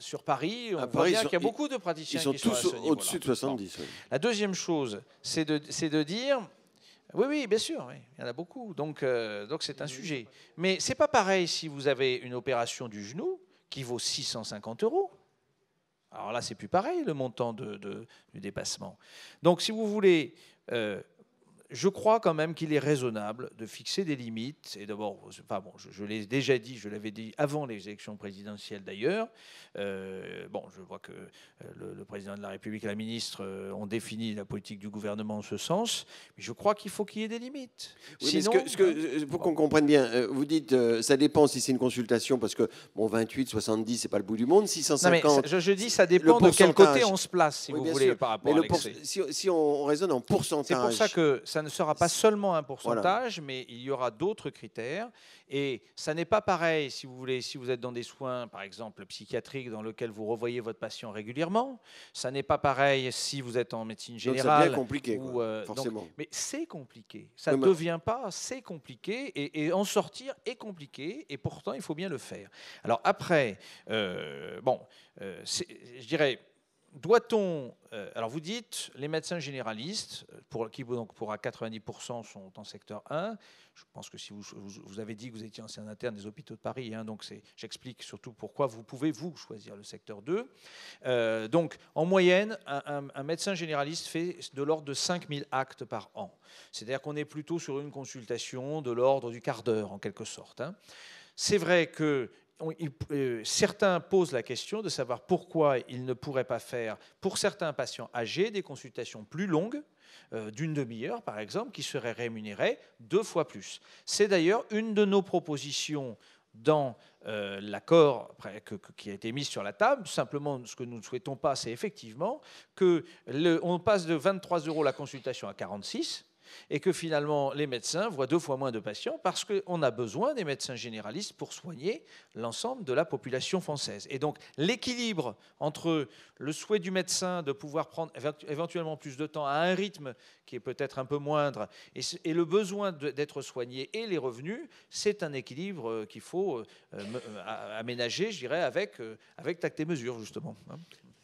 sur Paris, on Paris, voit qu'il y a beaucoup de praticiens qui sont tous au-dessus de 70. La deuxième chose, c'est de, de dire oui, oui, bien sûr, il y en a beaucoup. Donc, euh, c'est un sujet. Mais c'est pas pareil si vous avez une opération du genou qui vaut 650 euros. Alors là, c'est plus pareil le montant de, du dépassement. Donc, si vous voulez, euh, je crois quand même qu'il est raisonnable de fixer des limites. Et d'abord, enfin bon, je, l'ai déjà dit, je l'avais dit avant les élections présidentielles d'ailleurs. Euh, bon, je vois que euh, le, président de la République et la ministre euh, ont défini la politique du gouvernement en ce sens. Mais je crois qu'il faut qu'il y ait des limites. que, pour qu'on comprenne bien, vous dites ça dépend si c'est une consultation, parce que bon, 28, 70, c'est pas le bout du monde. 650. Non je, dis ça dépend de quel côté on se place, si vous voulez, par rapport à Si, si, on raisonne en pourcentage. C'est pour ça que ça ne sera pas seulement un pourcentage, mais il y aura d'autres critères. Et ça n'est pas pareil, si vous voulez, si vous êtes dans des soins, par exemple, psychiatriques, dans lesquels vous revoyez votre patient régulièrement. Ça n'est pas pareil si vous êtes en médecine générale. C'est compliqué, euh, forcément. mais c'est compliqué. Ça ne devient pas, c'est compliqué. Et, en sortir est compliqué. Et pourtant, il faut bien le faire. Alors après, euh, bon, euh, je dirais doit-on. Euh, alors, vous dites, les médecins généralistes, pour, qui donc pour à 90% sont en secteur 1. Je pense que si vous, avez dit que vous étiez ancien interne des hôpitaux de Paris, hein, donc j'explique surtout pourquoi vous pouvez, vous, choisir le secteur 2. Euh, donc, en moyenne, un, médecin généraliste fait de l'ordre de 5000 actes par an. C'est-à-dire qu'on est plutôt sur une consultation de l'ordre du quart d'heure, en quelque sorte. Hein. C'est vrai que euh, certains posent la question de savoir pourquoi ils ne pourraient pas faire, pour certains patients âgés, des consultations plus longues, euh, d'une demi-heure par exemple, qui seraient rémunérées deux fois plus. C'est d'ailleurs une de nos propositions dans euh, l'accord qui a été mis sur la table. Simplement, ce que nous ne souhaitons pas, c'est effectivement que passe de 23 euros la consultation à 46 et que finalement les médecins voient deux fois moins de patients parce qu'on a besoin des médecins généralistes pour soigner l'ensemble de la population française. Et donc l'équilibre entre le souhait du médecin de pouvoir prendre éventuellement plus de temps à un rythme qui est peut-être un peu moindre et le besoin d'être soigné et les revenus, c'est un équilibre euh, qu'il faut euh, euh, aménager, je dirais, avec, tact et mesure, justement. Hein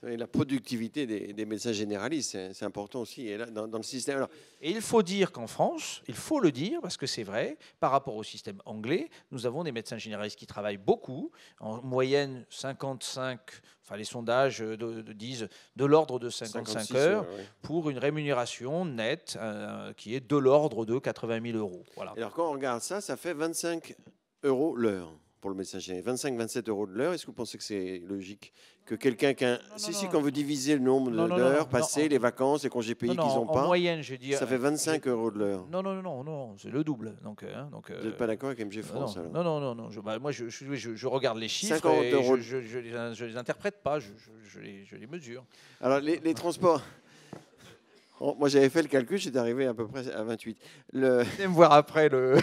la productivité des, médecins généralistes, c'est important aussi et là, dans, le système. Et il faut dire qu'en France, il faut le dire, parce que c'est vrai, par rapport au système anglais, nous avons des médecins généralistes qui travaillent beaucoup, en moyenne 55 enfin les sondages euh, disent de l'ordre de 55 heures, pour une rémunération nette euh, qui est de l'ordre de 80 000 euros. Voilà. Alors quand on regarde ça, ça fait 25 euros l'heure pour le messager. 25-27 euros de l'heure, est-ce que vous pensez que c'est logique que quelqu'un qui Si, si, quand vous divisez le nombre d'heures passées, les vacances, les congés payés qu'ils n'ont pas, moyenne, ça euh, fait 25 euros de l'heure. Non, non, non, non, c'est le double. Donc, euh, hein, donc, vous n'êtes pas d'accord avec MG euh, France non, alors Non, non, non, non je, bah, moi je, regarde les chiffres et je ne les, interprète pas, je, les, mesure. Alors les, les transports... Oh, moi, j'avais fait le calcul, j'étais arrivé à peu près à 28. Le... Venez me voir après, le...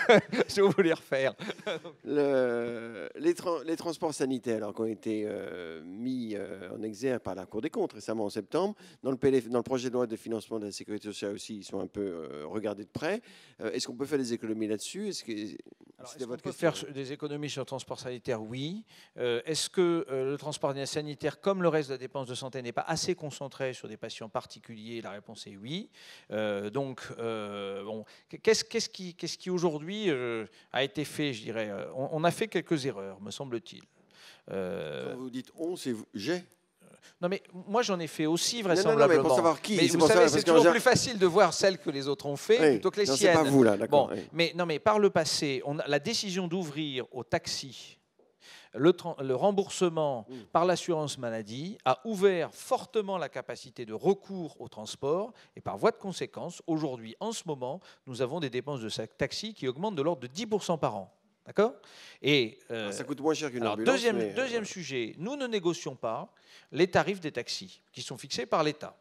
si vous voulez refaire. le... les, transports sanitaires alors, qui ont été euh, mis euh, en exergue par la Cour des comptes récemment en septembre, dans le, dans le projet de loi de financement de la sécurité sociale aussi, ils sont un peu euh, regardés de près. Est-ce qu'on peut faire des économies là-dessus Est-ce que... peut faire des économies sur le transport sanitaire Oui. Est-ce que le transport sanitaire, comme le reste de la dépense de santé, n'est pas assez concentré sur des patients particuliers La réponse est oui. Euh, donc, euh, qu'est-ce, qu'est-ce qui, aujourd'hui euh, a été fait, je dirais on, a fait quelques erreurs, me semble-t-il. vous dites on, c'est j'ai non, mais moi j'en ai fait aussi vraisemblablement. mais pour savoir qui. vous savez, c'est toujours plus facile de voir celles que les autres ont fait plutôt que les siennes. Bon, mais non, mais par le passé, on la décision d'ouvrir au taxi le, remboursement mm. par l'assurance maladie a ouvert fortement la capacité de recours au transport et par voie de conséquence, aujourd'hui, en ce moment, nous avons des dépenses de taxi qui augmentent de l'ordre de 10% par an. D'accord euh, ah, ça coûte moins cher qu'une ambulance. Deuxième, euh, deuxième sujet, nous ne négocions pas les tarifs des taxis qui sont fixés par l'État,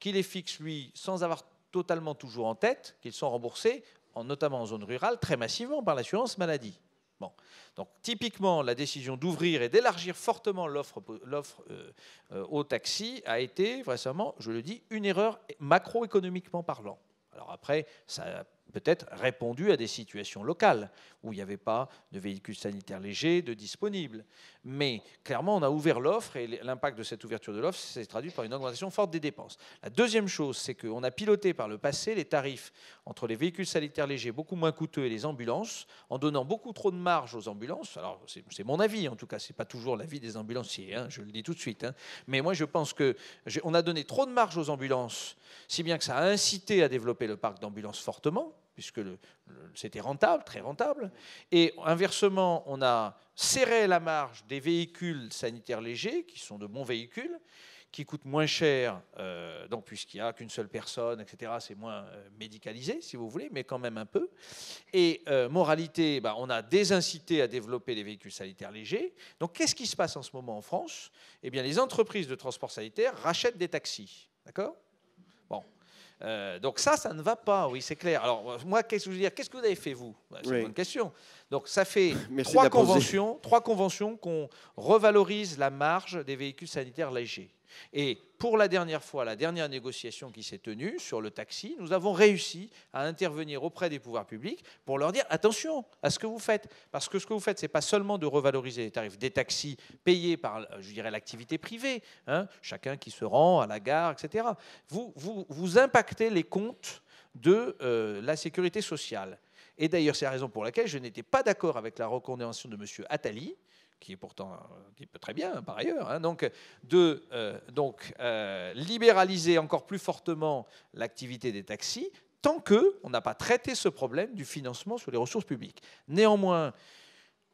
qui les fixe lui sans avoir totalement toujours en tête qu'ils sont remboursés, en, notamment en zone rurale, très massivement par l'assurance maladie. Donc typiquement, la décision d'ouvrir et d'élargir fortement l'offre euh, euh, au taxi aux a été, récemment, je le dis, une erreur macroéconomiquement parlant. Alors après, ça peut-être répondu à des situations locales où il n'y avait pas de véhicules sanitaires légers, de disponibles. Mais clairement, on a ouvert l'offre et l'impact de cette ouverture de l'offre s'est traduit par une augmentation forte des dépenses. La deuxième chose, c'est qu'on a piloté par le passé les tarifs entre les véhicules sanitaires légers beaucoup moins coûteux et les ambulances en donnant beaucoup trop de marge aux ambulances. Alors, c'est mon avis en tout cas, c'est pas toujours l'avis des ambulanciers, hein, je le dis tout de suite. Hein. Mais moi, je pense qu'on a donné trop de marge aux ambulances, si bien que ça a incité à développer le parc d'ambulances fortement puisque c'était rentable, très rentable. Et inversement, on a serré la marge des véhicules sanitaires légers, qui sont de bons véhicules, qui coûtent moins cher, euh, puisqu'il n'y a qu'une seule personne, etc. C'est moins euh, médicalisé, si vous voulez, mais quand même un peu. Et euh, moralité, bah, on a désincité à développer les véhicules sanitaires légers. Donc qu'est-ce qui se passe en ce moment en France Eh bien, les entreprises de transport sanitaire rachètent des taxis. D'accord Bon, euh, donc ça, ça ne va pas, oui, c'est clair. Alors moi, qu'est-ce que dire Qu'est-ce que vous avez fait, vous bah, C'est une bonne question. Donc ça fait trois conventions, trois conventions qu'on revalorise la marge des véhicules sanitaires légers. Et pour la dernière fois, la dernière négociation qui s'est tenue sur le taxi, nous avons réussi à intervenir auprès des pouvoirs publics pour leur dire attention à ce que vous faites. Parce que ce que vous faites, ce n'est pas seulement de revaloriser les tarifs des taxis payés par, je dirais, l'activité privée, hein, chacun qui se rend à la gare, etc. Vous, impactez les comptes de euh, la sécurité sociale. Et d'ailleurs, c'est la raison pour laquelle je n'étais pas d'accord avec la recommandation de M. Attali, qui est pourtant euh, très bien par ailleurs, hein. donc, de euh, donc, euh, libéraliser encore plus fortement l'activité des taxis tant qu'on n'a pas traité ce problème du financement sur les ressources publiques. Néanmoins,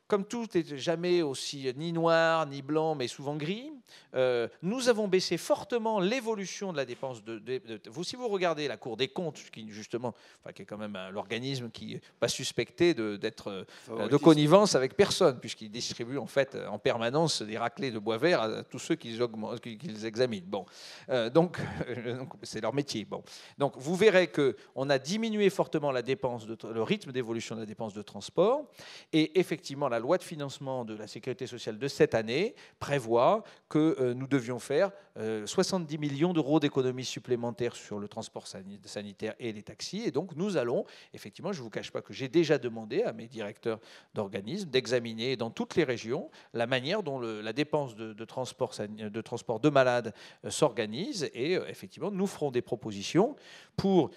comme tout n'est jamais aussi ni noir ni blanc, mais souvent gris, euh, nous avons baissé fortement l'évolution de la dépense. De, vous, si vous regardez la Cour des comptes, qui justement, qui est quand même l'organisme qui n'est pas suspecté d'être euh, de, connivence avec personne, puisqu'il distribue en fait en permanence des raclés de bois vert à, tous ceux qu'ils qu examinent. Bon, euh, donc c'est leur métier. Bon, donc vous verrez que on a diminué fortement la dépense, le rythme d'évolution de la dépense de transport, et effectivement la loi de financement de la sécurité sociale de cette année prévoit que euh, nous devions faire 70 euh, millions d'euros d'économies supplémentaires sur le transport sanitaire et les taxis. Et donc nous allons, effectivement, je ne vous cache pas que j'ai déjà demandé à mes directeurs d'organismes d'examiner dans toutes les régions la manière dont la dépense de, transport, de transport de malades euh, s'organise. Et effectivement, nous ferons des propositions pour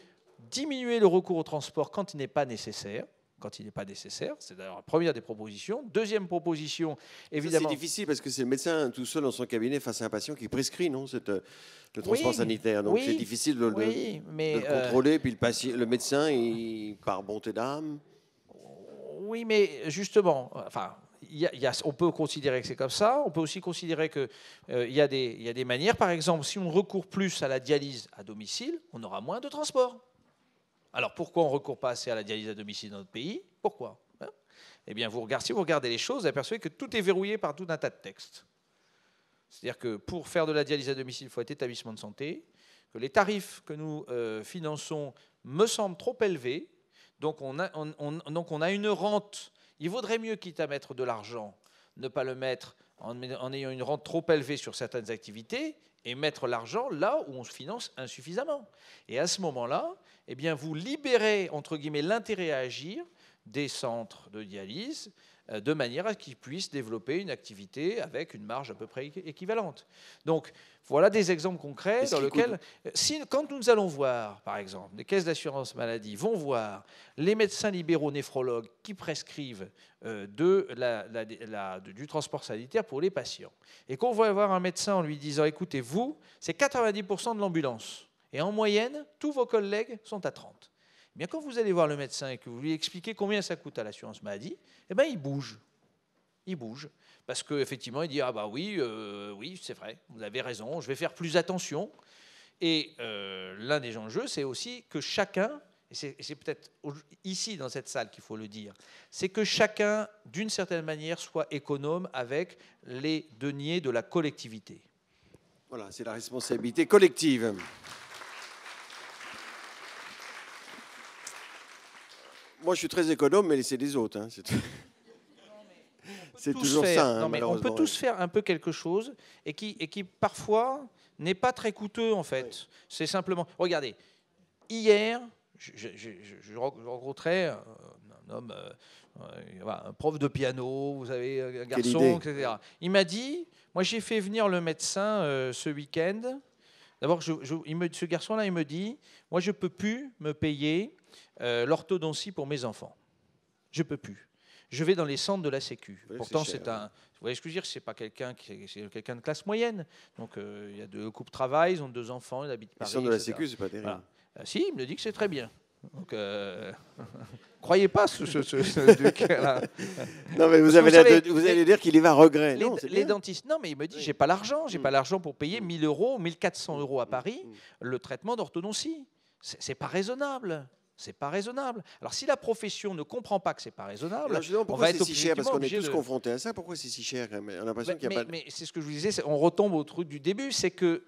diminuer le recours au transport quand il n'est pas nécessaire quand il n'est pas nécessaire. C'est d'ailleurs la première des propositions. Deuxième proposition, évidemment. C'est difficile parce que c'est le médecin tout seul dans son cabinet face à un patient qui prescrit, non cette, euh, Le transport sanitaire. Donc c'est difficile de, le euh, contrôler. Puis le, patient, le médecin, par bonté d'âme. Oui, mais justement, enfin, il y a, on peut considérer que c'est comme ça. On peut aussi considérer qu'il euh, il y, y, a des manières. Par exemple, si on recourt plus à la dialyse à domicile, on aura moins de transport. Alors pourquoi on ne recourt pas assez à la dialyse à domicile dans notre pays Pourquoi hein Eh bien, vous regardez, si vous regardez les choses, vous apercevez que tout est verrouillé par tout un tas de textes. C'est-à-dire que pour faire de la dialyse à domicile, il faut être établissement de santé, que les tarifs que nous euh, finançons me semblent trop élevés, donc on donc on a une rente. Il vaudrait mieux, quitte à mettre de l'argent, ne pas le mettre en, ayant une rente trop élevée sur certaines activités et mettre l'argent là où on se finance insuffisamment. Et à ce moment-là, eh bien, vous libérez, entre guillemets, l'intérêt à agir des centres de dialyse, euh, de manière à ce qu'ils puissent développer une activité avec une marge à peu près équivalente. Donc voilà des exemples concrets dans lesquels, euh, si, quand nous allons voir, par exemple, les caisses d'assurance maladie vont voir les médecins libéraux néphrologues qui prescrivent euh, de la, du transport sanitaire pour les patients, et qu'on va voir un médecin en lui disant, écoutez, vous, c'est 90% de l'ambulance, et en moyenne, tous vos collègues sont à 30. Mais quand vous allez voir le médecin et que vous lui expliquez combien ça coûte à l'assurance maladie, eh bien, il bouge. Il bouge. Parce qu'effectivement, il dit Ah, bah oui, euh, oui, c'est vrai, vous avez raison, je vais faire plus attention. Et euh, l'un des enjeux, c'est aussi que chacun, et c'est peut-être ici dans cette salle qu'il faut le dire, c'est que chacun, d'une certaine manière, soit économe avec les deniers de la collectivité. Voilà, c'est la responsabilité collective. Moi, je suis très économe, mais hein, c'est des autres. C'est toujours ça. Hein, mais on peut tous faire un peu quelque chose et qui, et qui parfois n'est pas très coûteux en fait. C'est simplement. Regardez, hier, je, je, rencontrais un homme, euh, un prof de piano, vous avez euh, un garçon, etc. Il m'a dit Moi, j'ai fait venir le médecin euh, ce week-end. D'abord, ce garçon-là, il me dit Moi, je peux plus me payer euh, l'orthodontie pour mes enfants. Je peux plus. Je vais dans les centres de la Sécu. Pourtant, c'est un. Vous voyez ce que je veux dire C'est pas quelqu'un qui, c'est quelqu'un de classe moyenne. Donc, euh, il y a deux couples travail, ils ont deux enfants, ils habitent Paris. Les centres de la Sécu, c'est pas terrible. Euh, si, il me dit que c'est très bien. Donc, croyez pas ce, Non, mais vous, allez dire qu'il y va à regret. Les, dentistes, non, mais il me dit, j'ai pas l'argent, j'ai mm. pas l'argent pour payer 1000 mm. euros, 1400 euros à mm. Paris le traitement d'orthodontie. C'est pas raisonnable c'est pas raisonnable. Alors si la profession ne comprend pas que c'est pas raisonnable, pourquoi c'est si cher Parce qu'on est tous confrontés à ça. Pourquoi c'est si cher On a l'impression qu'il a pas. Mais c'est ce que je vous disais. On retombe au truc du début, c'est que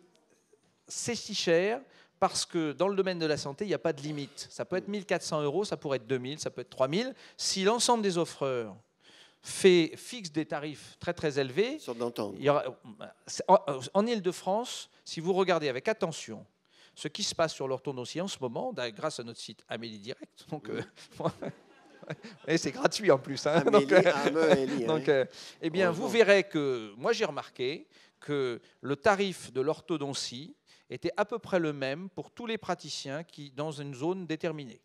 c'est si cher parce que dans le domaine de la santé, il n'y a pas de limite. Ça peut être 1400 euros, ça pourrait être 2 2000, ça peut être 3 3000. Si l'ensemble des offreurs fait, fixe des tarifs très très élevés, euh, en ile euh, de france si vous regardez avec attention ce qui se passe sur l'orthodontie en ce moment, grâce à notre site Amélie Direct. Donc, euh, Et c'est gratuit en plus. bien, vous verrez que moi j'ai remarqué que le tarif de l'orthodontie était à peu près le même pour tous les praticiens qui dans une zone déterminée.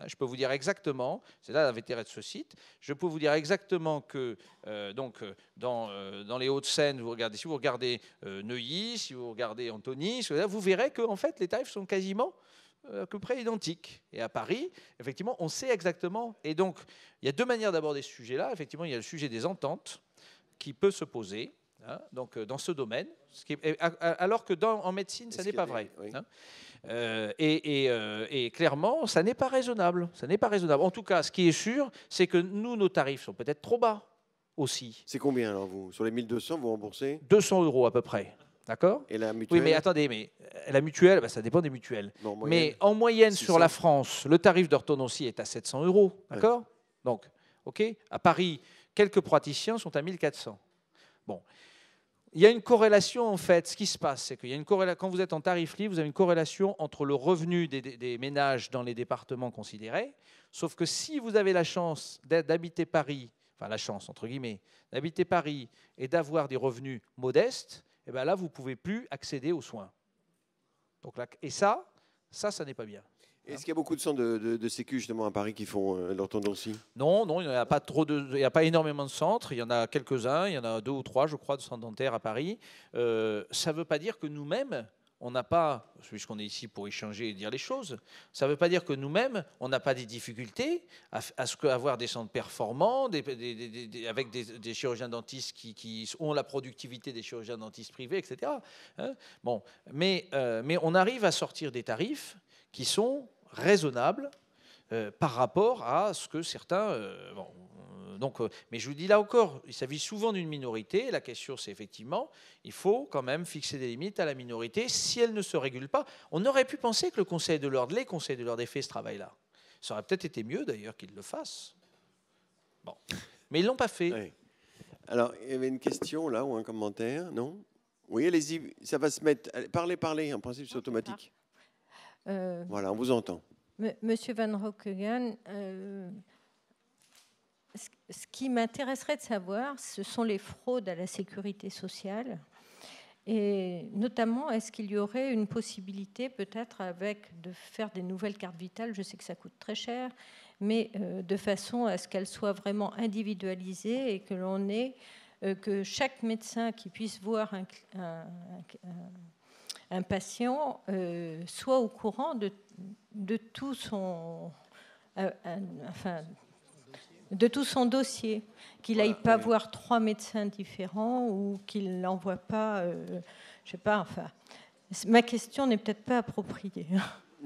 Euh, je peux vous dire exactement, c'est là la de ce site, je peux vous dire exactement que euh, donc, euh, dans, dans les Hauts-de-Seine, vous regardez, si vous regardez Neuilly, si vous regardez Antony, vous verrez que en fait, les tarifs sont quasiment à peu près identiques. Et à Paris, effectivement, on sait exactement. Et donc, il y a deux manières d'aborder ce sujet-là. Effectivement, il y a le sujet des ententes qui peut se poser. Hein. donc, dans ce domaine, ce qui alors que dans, en médecine, ça n'est pas vrai. Hein. Euh, euh, et, clairement, ça n'est pas raisonnable. Ça n'est pas raisonnable. En tout cas, ce qui est sûr, c'est que nous, nos tarifs sont peut-être trop bas aussi. C'est combien alors vous Sur les 1200, vous remboursez 200 euros à peu près. D'accord Et la mutuelle Oui, mais attendez, mais euh, la mutuelle, bah, ça dépend des mutuelles. mais en moyenne, sur la France, le tarif d'orthodontie est à 700 euros. D'accord Donc, OK À Paris, quelques praticiens sont à 1400. Bon il y a une corrélation en fait. Ce qui se passe, c'est qu'il y a une corrélation. Quand vous êtes en tarif libre, vous avez une corrélation entre le revenu des, ménages dans les départements considérés. Sauf que si vous avez la chance d'habiter Paris, enfin la chance entre guillemets, d'habiter Paris et d'avoir des revenus modestes, et eh ben là vous pouvez plus accéder aux soins. Donc et ça, ça, ça n'est pas bien. Est-ce qu'il y a beaucoup de centres de, sécu justement à Paris qui font euh, leur tendance Non, non, il n'y a pas trop de, il a pas énormément de centres. Il y en a quelques-uns, il y en a deux ou trois, je crois, de centres dentaires à Paris. Euh, ça ne veut pas dire que nous-mêmes on n'a pas, puisqu'on est ici pour échanger et dire les choses, ça ne veut pas dire que nous-mêmes, on n'a pas des difficultés à, ce avoir des centres performants, des, avec des, chirurgiens dentistes qui, ont la productivité des chirurgiens dentistes privés, etc. Hein. bon, mais, euh, mais on arrive à sortir des tarifs qui sont raisonnable euh, par rapport à ce que certains. Euh, euh, donc, mais je vous dis là encore, il s'agit souvent d'une minorité. La question, c'est effectivement, il faut quand même fixer des limites à la minorité si elle ne se régule pas. On aurait pu penser que le Conseil de l'ordre, les conseils de l'ordre aient fait ce travail-là. Ça aurait peut-être été mieux d'ailleurs qu'ils le fassent. Bon, mais ils l'ont pas fait. Alors, il y avait une question là ou un commentaire, non Oui, allez-y, ça va se mettre. parlez, parlez. En principe, c'est automatique. Euh, voilà, on vous entend. Monsieur Van Rockegan, euh, ce qui m'intéresserait de savoir, ce sont les fraudes à la sécurité sociale. Et notamment, est-ce qu'il y aurait une possibilité, peut-être, avec de faire des nouvelles cartes vitales Je sais que ça coûte très cher, mais euh, de façon à ce qu'elles soient vraiment individualisées et que l'on ait que chaque médecin qui puisse voir un, un, un, un patient euh, soit au courant de, tout son, euh, de tout son dossier, qu'il n'aille pas voir trois médecins différents ou qu'il n'envoie pas, euh, je sais pas, enfin. Ma question n'est peut-être pas appropriée.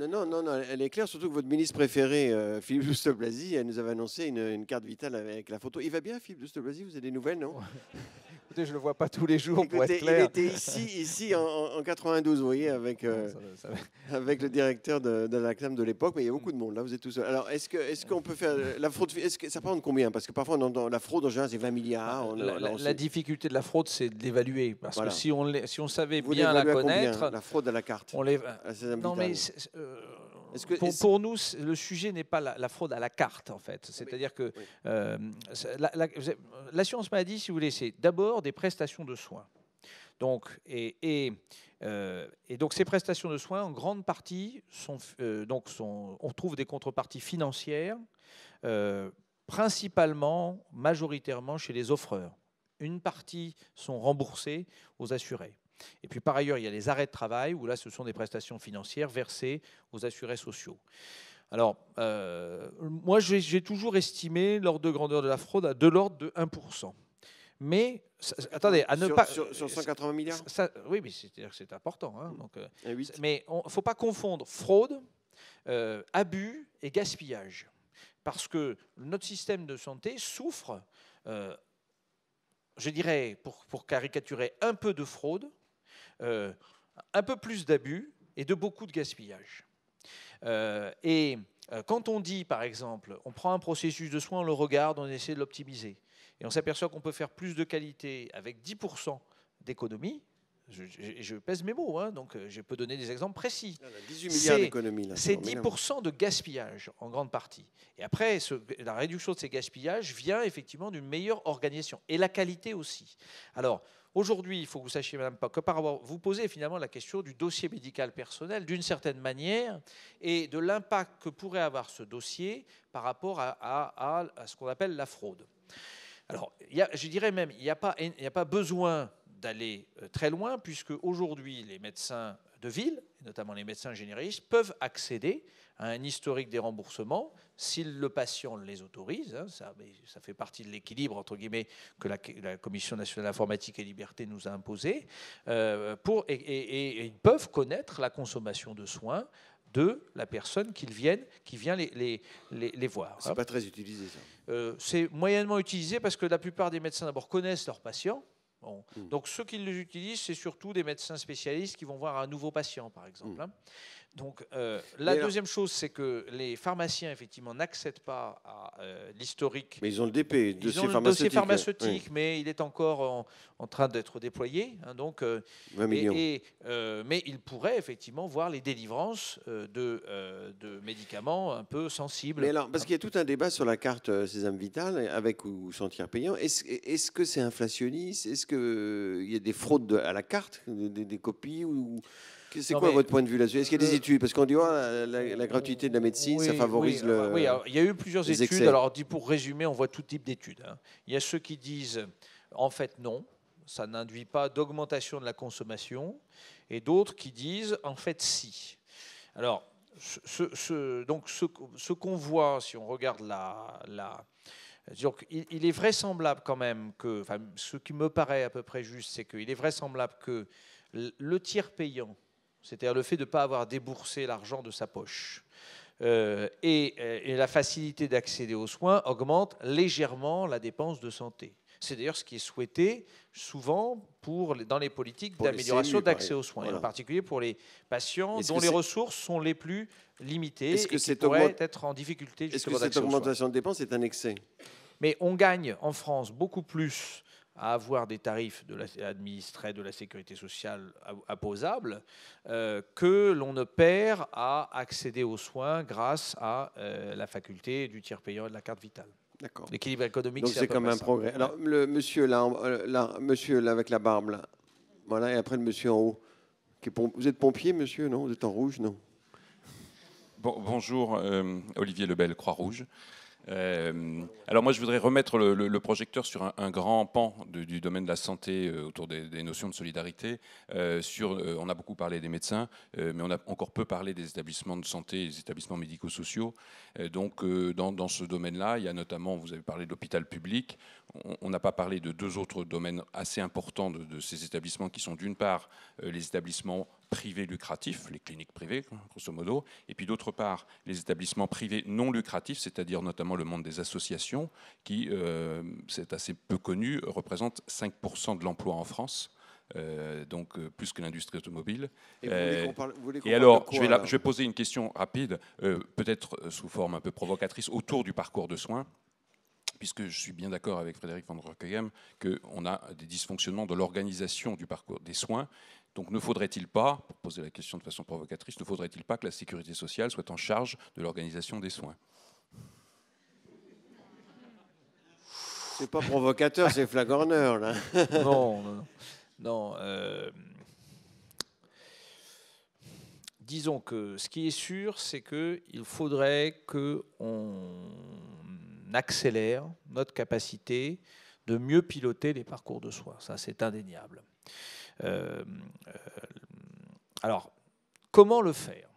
Non, non, non, elle est claire, surtout que votre ministre préféré, euh, Philippe Douste-Blazy, elle nous avait annoncé une, carte vitale avec la photo. Il va bien, Philippe Douste-Blazy Vous avez des nouvelles, non Écoutez, je ne le vois pas tous les jours, pour être clair. Il était ici, ici en, 92, vous voyez, avec, euh, avec le directeur de, la CNAM de l'époque, mais il y a beaucoup de monde, là, vous êtes tous... Alors, est-ce qu'on est qu'on peut faire euh, la fraude est-ce que Ça prend combien Parce que parfois, dans la fraude, en général, c'est 20 milliards. la, difficulté de la fraude, c'est de l'évaluer. Parce que si on, si on savait bien la connaître... la fraude à la carte on Non, mais euh, pour, nous, le sujet n'est pas la, fraude à la carte, en fait. C'est-à-dire que euh, l'assurance maladie, si vous voulez, c'est d'abord des prestations de soins. Donc, et, euh, donc ces prestations de soins, en grande partie, sont, donc on trouve des contreparties financières, principalement, majoritairement chez les offreurs. Une partie sont remboursées aux assurés. Et puis par ailleurs, il y a les arrêts de travail, où là, ce sont des prestations financières versées aux assurés sociaux. Alors, euh, moi, j'ai toujours estimé l'ordre de grandeur de la fraude à de l'ordre de 1%. Mais attendez, à ne pas sur, 180 milliards. oui, mais c'est important. Hein, mmh. donc, euh, eh mais il ne faut pas confondre fraude, euh, abus et gaspillage, parce que notre système de santé souffre, je dirais, pour, pour caricaturer, un peu de fraude euh, un peu plus d'abus et de beaucoup de gaspillage. Euh, et euh, quand on dit, par exemple, on prend un processus de soins, on le regarde, on essaie de l'optimiser, et on s'aperçoit qu'on peut faire plus de qualité avec 10% d'économie, je, je, pèse mes mots, hein, donc je peux donner des exemples précis. Ah, c'est 10% de gaspillage en grande partie. Et après, la réduction de ces gaspillages vient effectivement d'une meilleure organisation et la qualité aussi. Alors, Aujourd'hui, il faut que vous sachiez, Madame, que par vous posez finalement la question du dossier médical personnel d'une certaine manière et de l'impact que pourrait avoir ce dossier par rapport à, ce qu'on appelle la fraude. Alors, je dirais même, il n'y a, a, pas besoin d'aller euh, très loin, puisque aujourd'hui, les médecins de ville, notamment les médecins généralistes, peuvent accéder un historique des remboursements, si le patient les autorise, hein, ça, ça, fait partie de l'équilibre entre guillemets que la, Commission nationale informatique et liberté nous a imposé, euh, pour, et, ils peuvent connaître la consommation de soins de la personne qu'ils viennent, qui vient les, les, voir. Hein. C'est n'est pas très utilisé ça. Euh, c'est moyennement utilisé parce que la plupart des médecins d'abord connaissent leurs patients. Hmm. Donc ceux qui les utilisent, c'est surtout des médecins spécialistes qui vont voir un nouveau patient, par exemple. Hmm. Hein. Donc euh, la deuxième chose, c'est que les pharmaciens, effectivement, n'accèdent pas à euh, l'historique. Mais ils ont le DP, le dossier pharmaceutique. le dossier pharmaceutique, mais il est encore en, train d'être déployé. Hein, donc, 20 euh, millions. mais ils pourraient effectivement voir les délivrances de, de, médicaments un peu sensibles. Mais alors, parce qu'il y a tout un débat sur la carte Sésame Vital, avec ou sans tiers payant. Est-ce que c'est inflationniste Est-ce qu'il y a des fraudes à la carte, des, des copies ou... C'est quoi votre point de vue là-dessus Est-ce qu'il y a des euh, études Parce qu'on dit la, gratuité de la médecine, ça favorise le. Euh, oui, il y a eu plusieurs études. Alors, pour résumer, on voit tout type d'études. Hein. Il y a ceux qui disent en fait non, ça n'induit pas d'augmentation de la consommation, et d'autres qui disent en fait si. Alors, ce, donc ce, ce qu'on voit, si on regarde la, la il, est vraisemblable quand même que, enfin, ce qui me paraît à peu près juste, c'est qu'il est vraisemblable que le tiers payant c'est-à-dire le fait de ne pas avoir déboursé l'argent de sa poche. Euh, euh, et, la facilité d'accéder aux soins augmente légèrement la dépense de santé. C'est d'ailleurs ce qui est souhaité souvent pour, dans les politiques d'amélioration d'accès aux soins, en particulier pour les patients dont les ressources sont les plus limitées et qui pourraient être en difficulté. Est-ce que cette augmentation de dépenses est un excès Mais on gagne en France beaucoup plus à avoir des tarifs de la, administrés de la sécurité sociale imposables, euh, que l'on ne perd à accéder aux soins grâce à euh, la faculté du tiers payant et de la carte vitale. D'accord. L'équilibre économique, c'est quand même un progrès. Alors, le monsieur là, euh, monsieur avec la barbe, là. Voilà, et après le monsieur en haut. Qui Vous êtes pompier, monsieur, non Vous êtes en rouge, non Bonjour, Olivier Lebel, Croix-Rouge. Euh, alors moi, je voudrais remettre le, projecteur sur un, grand pan du domaine de la santé euh, autour des, notions de solidarité. Euh, on a beaucoup parlé des médecins, mais on a encore peu parlé des établissements de santé, des établissements médico-sociaux. donc dans, ce domaine-là, il y a notamment, vous avez parlé de l'hôpital public, on n'a pas parlé de deux autres domaines assez importants de, ces établissements qui sont d'une part euh, les établissements privés lucratifs, les cliniques privées, hein, grosso modo, et puis d'autre part les établissements privés non lucratifs, c'est-à-dire notamment le monde des associations, qui, euh, c'est assez peu connu, représente 5% de l'emploi en France. Euh, donc plus que l'industrie automobile. Et, alors, je, vais poser une question rapide, peut-être sous forme un peu provocatrice, autour du parcours de soins puisque je suis bien d'accord avec Frédéric Van Rockeghem, qu'on a des dysfonctionnements de l'organisation du parcours des soins. Donc ne faudrait-il pas, pour poser la question de façon provocatrice, ne faudrait-il pas que la sécurité sociale soit en charge de l'organisation des soins C'est pas provocateur, c'est flagorneur, là. non, non, non. Euh, disons que ce qui est sûr, c'est qu'il faudrait qu'on accélère notre capacité de mieux piloter les parcours de soi. Ça, c'est indéniable. Euh, euh, alors, comment le faire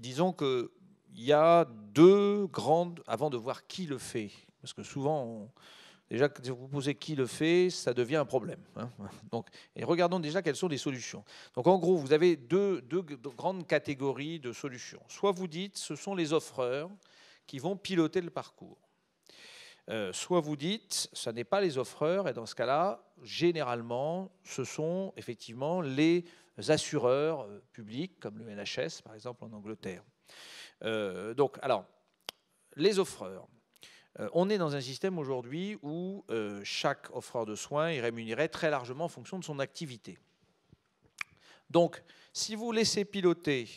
Disons qu'il y a deux grandes, avant de voir qui le fait, parce que souvent, déjà, si vous posez qui le fait, ça devient un problème. Hein. Donc, et regardons déjà quelles sont les solutions. Donc, en gros, vous avez deux, deux grandes catégories de solutions. Soit vous dites, ce sont les offreurs qui vont piloter le parcours. Euh, soit vous dites, ce n'est pas les offreurs, et dans ce cas-là, généralement, ce sont effectivement les assureurs euh, publics, comme le NHS, par exemple, en Angleterre. Euh, donc, alors, les offreurs. on est dans un système aujourd'hui où chaque offreur de soins est rémunéré très largement en fonction de son activité. Donc, si vous laissez piloter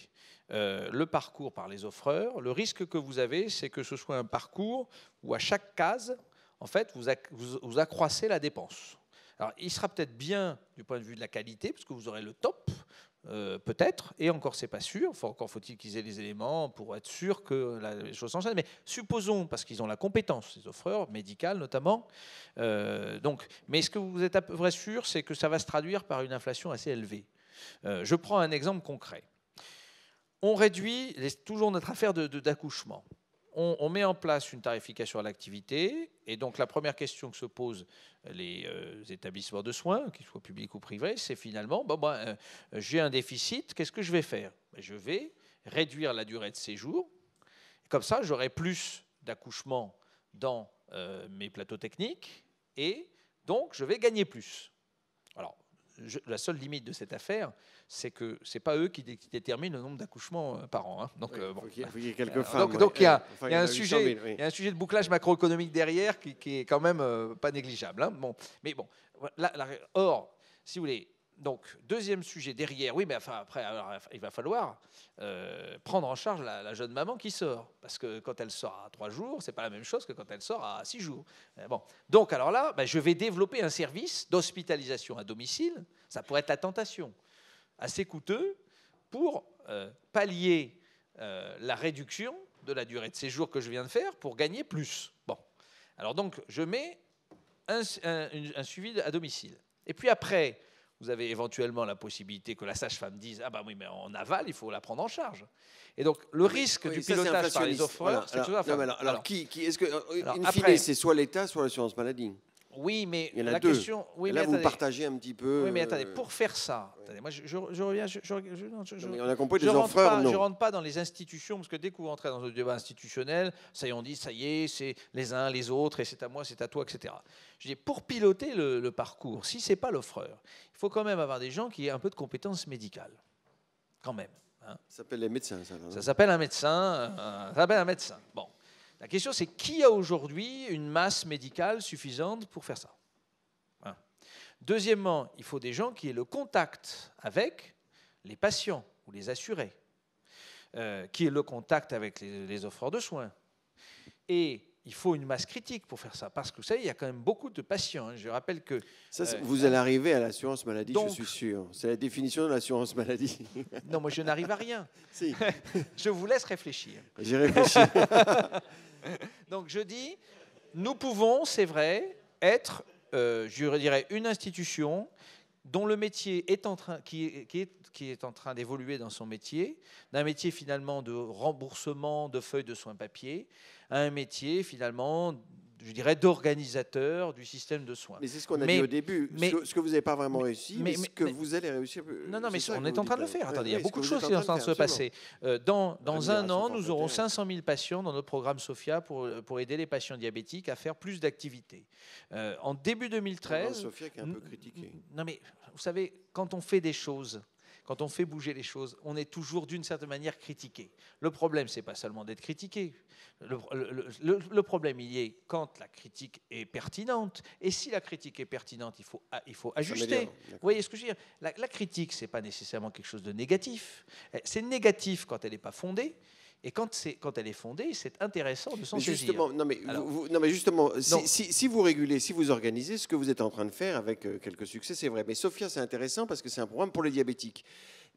euh, le parcours par les offreurs, le risque que vous avez, c'est que ce soit un parcours où à chaque case, en fait, vous, vous accroissez la dépense. Alors, il sera peut-être bien du point de vue de la qualité, parce que vous aurez le top, euh, peut-être, et encore c'est pas sûr, encore faut-il qu'ils aient les éléments pour être sûr que les choses s'enchaînent, mais supposons, parce qu'ils ont la compétence, les offreurs, médicales notamment, euh, donc, mais ce que vous êtes à peu près sûr, c'est que ça va se traduire par une inflation assez élevée. Euh, je prends un exemple concret on réduit toujours notre affaire d'accouchement. De, on, met en place une tarification à l'activité, et donc la première question que se posent les euh, établissements de soins, qu'ils soient publics ou privés, c'est finalement, euh, j'ai un déficit, qu'est-ce que je vais faire ben, Je vais réduire la durée de séjour, comme ça j'aurai plus d'accouchements dans euh, mes plateaux techniques, et donc je vais gagner plus. Alors, la seule limite de cette affaire, c'est que c'est pas eux qui, déterminent le nombre d'accouchements euh, par an. Donc, il y Donc, il, y a, un sujet, de bouclage macroéconomique derrière qui, est quand même euh, pas négligeable. Hein. mais bon, or, si vous voulez, donc, deuxième sujet derrière, oui, mais après, il va falloir euh, prendre en charge la, jeune maman qui sort. Parce que quand elle sort à trois jours, c'est pas la même chose que quand elle sort à six jours. bon. Donc, alors là, ben, je vais développer un service d'hospitalisation à domicile. Ça pourrait être la tentation assez coûteux pour euh, pallier euh, la réduction de la durée de séjour que je viens de faire pour gagner plus. Bon. Alors donc, je mets un, suivi à domicile. Et puis après, vous avez éventuellement la possibilité que la sage-femme dise Ah, bah oui, mais en aval, il faut la prendre en charge. Et donc, le risque du pilotage par les offreurs, c'est alors, qui, est-ce que, euh, c'est soit l'État, soit l'assurance maladie oui, mais la question. Oui, là, vous partagez un petit peu. Oui, mais attendez, euh, pour faire ça, moi, je, reviens. Je, je a non. Je rentre pas dans les institutions, parce que dès que vous dans le débat institutionnel, ça y est, on dit, ça y est, c'est les uns, les autres, et c'est à moi, c'est à toi, etc. Je dis, pour piloter le, parcours, si c'est pas l'offreur, il faut quand même avoir des gens qui aient un peu de compétences médicales, quand même. Hein. Ça s'appelle les médecins, ça. Ça s'appelle un médecin. Euh, ça s'appelle un médecin. Bon. La question, c'est qui a aujourd'hui une masse médicale suffisante pour faire ça Deuxièmement, il faut des gens qui aient le contact avec les patients ou les assurés, euh, qui aient le contact avec les, les offreurs de soins. Et il faut une masse critique pour faire ça, parce que vous savez, il y a quand même beaucoup de patients. Hein. Je rappelle que... Euh, vous allez arriver à l'assurance maladie, je suis sûr. C'est la définition de l'assurance maladie. Non, moi, je n'arrive à rien. si. je vous laisse réfléchir. J'ai réfléchi. Donc je dis, nous pouvons, c'est vrai, être, euh, je dirais, une institution dont le métier est en train, qui, qui, est, en train d'évoluer dans son métier, d'un métier finalement de remboursement de feuilles de soins papier, à un métier finalement je dirais, d'organisateur du système de soins. Mais c'est ce qu'on a dit au début. Mais, ce, que, vous n'avez pas vraiment réussi, mais, ce que vous allez réussir. Euh, non, non, mais on est en train de le faire. Attendez, il y a beaucoup de choses qui sont en train de se passer. Euh, dans, dans un an, nous aurons 500 000 patients dans notre programme SOFIA pour, pour aider les patients diabétiques à faire plus d'activités. Euh, en début 2013. Ah ben, SOFIA qui est un peu critiqué. Non, mais vous savez, quand on fait des choses, quand on fait bouger les choses, on est toujours d'une certaine manière critiqué. Le problème, c'est pas seulement d'être critiqué. Le, problème, il y est quand la critique est pertinente. Et si la critique est pertinente, il faut, il faut ajuster. Vous voyez ce que je veux dire la, la critique, c'est pas nécessairement quelque chose de négatif. Eh, c'est négatif quand elle n'est pas fondée. Et quand, c'est, quand elle est fondée, c'est intéressant de s'en saisir. Non mais, vous, non, mais justement, Si, vous régulez, si vous organisez, ce que vous êtes en train de faire avec euh, quelques succès, c'est vrai. Mais Sophia, c'est intéressant parce que c'est un programme pour les diabétiques.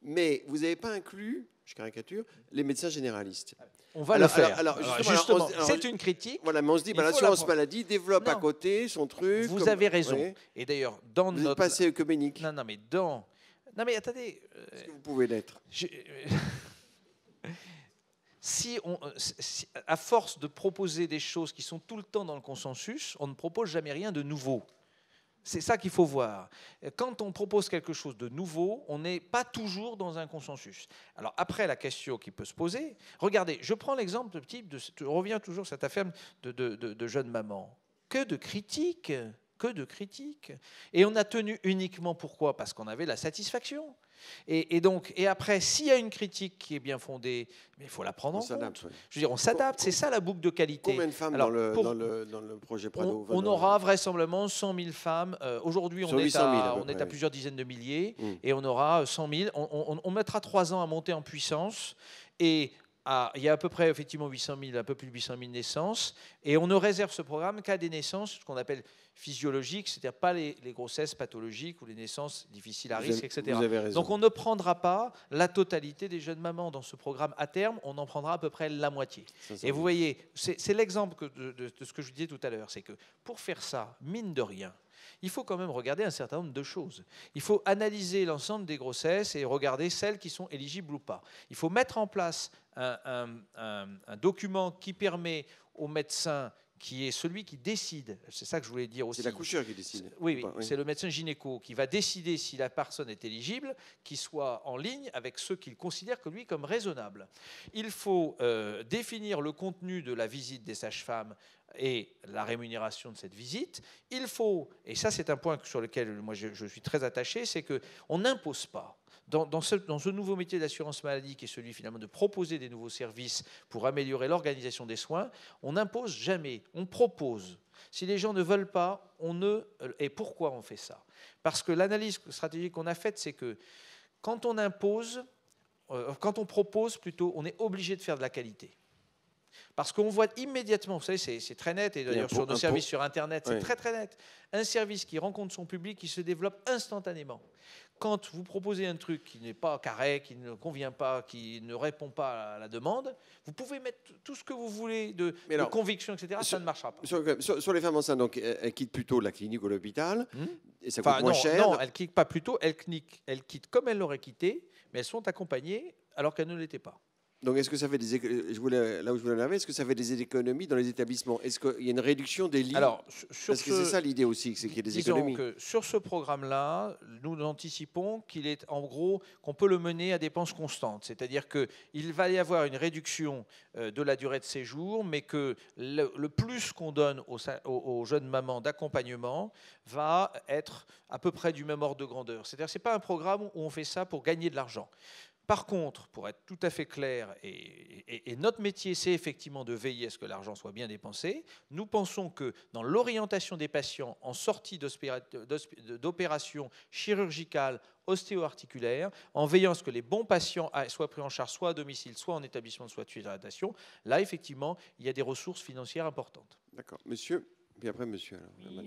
Mais vous n'avez pas inclus je caricature, les médecins généralistes. On va le faire. Alors, justement, c'est une critique. Voilà, mais on se dit, bah, la l'assurance maladie développe à côté son truc. Vous avez raison. Et d'ailleurs, dans vous notre. passé œcuménique. Non, non, mais dans. Non, mais attendez. Est-ce euh, que vous pouvez l'être si, on, euh, à force de proposer des choses qui sont tout le temps dans le consensus, on ne propose jamais rien de nouveau. C'est ça qu'il faut voir. Quand on propose quelque chose de nouveau, on n'est pas toujours dans un consensus. Alors après, la question qui peut se poser, regardez, je prends l'exemple de type, de, je reviens toujours à cette affaire de, de jeune maman. Que de critiques, que de critiques. Et on a tenu uniquement pourquoi Parce qu'on avait la satisfaction. Et, donc, et après, s'il y a une critique qui est bien fondée, mais il faut la prendre on en Je veux dire, on s'adapte, c'est ça la boucle de qualité. Combien Alors, dans, le, dans, le, projet Prado On, aura vraisemblablement 100 000 femmes. Euh, aujourd'hui, on, est à, on est à plusieurs dizaines de milliers, mm. et on aura 100 000. On, on mettra trois ans à monter en puissance, et il y a à peu près effectivement 800 000, un peu plus de 800 000 naissances, et on ne réserve ce programme qu'à des naissances, qu'on appelle physiologiques, c'est-à-dire pas les, grossesses pathologiques ou les naissances difficiles à risque, etc. Donc on ne prendra pas la totalité des jeunes mamans dans ce programme. À terme, on en prendra à peu près la moitié. Et vous voyez, c'est l'exemple de, de, ce que je disais tout à l'heure, c'est que pour faire ça, mine de rien, il faut quand même regarder un certain nombre de choses. Il faut analyser l'ensemble des grossesses et regarder celles qui sont éligibles ou pas. Il faut mettre en place un, document qui permet au médecin, qui est celui qui décide. C'est ça que je voulais dire aussi. C'est l'accoucheur qui décide. Oui, c'est le médecin gynéco qui va décider si la personne est éligible, qui soit en ligne avec ceux qu'il considère que lui comme raisonnable. Il faut euh, définir le contenu de la visite des sages-femmes et la rémunération de cette visite, il faut, et ça c'est un point sur lequel moi je, suis très attaché, c'est qu'on n'impose pas. Dans, ce, dans, ce, nouveau métier d'assurance maladie, qui est celui finalement de proposer des nouveaux services pour améliorer l'organisation des soins, on n'impose jamais, on propose. Si les gens ne veulent pas, on ne... Euh, et pourquoi on fait ça Parce que l'analyse stratégique qu'on a faite, c'est que quand on impose, euh, quand on propose plutôt, on est obligé de faire de la qualité. Parce qu'on voit immédiatement, vous savez, c'est très net, et d'ailleurs sur nos services sur Internet, c'est très très net, un service qui rencontre son public, qui se développe instantanément. Quand vous proposez un truc qui n'est pas carré, qui ne convient pas, qui ne répond pas à la demande, vous pouvez mettre tout ce que vous voulez de, conviction, etc., ça ne marchera pas. Sur, les femmes enceintes, donc, elles quittent plutôt la clinique ou l'hôpital, hmm. et ça coûte moins cher. Non, elles ne quittent pas plutôt, elles, elles quittent comme elles l'auraient quitté, mais elles sont accompagnées alors qu'elles ne l'étaient pas. Donc, est-ce que ça fait des euh, je voulais, là où je est-ce que ça fait des économies dans les établissements Est-ce qu'il y a une réduction des lits Alors, parce ce, que c'est ça l'idée aussi, c'est qu'il y a des économies. Que sur ce programme-là, nous anticipons qu'il est en gros qu'on peut le mener à dépenses constantes, c'est-à-dire que il va y avoir une réduction euh, de la durée de séjour, mais que le, plus qu'on donne aux, aux, jeunes mamans d'accompagnement va être à peu près du même ordre de grandeur. C'est-à-dire, c'est pas un programme où on fait ça pour gagner de l'argent. Par contre, pour être tout à fait clair, et, notre métier, c'est effectivement de veiller à ce que l'argent soit bien dépensé, nous pensons que dans l'orientation des patients en sortie d'opérations chirurgicales ostéo en veillant à ce que les bons patients soient pris en charge soit à domicile, soit en établissement de soins de là, effectivement, il y a des ressources financières importantes. D'accord. Monsieur puis après, monsieur.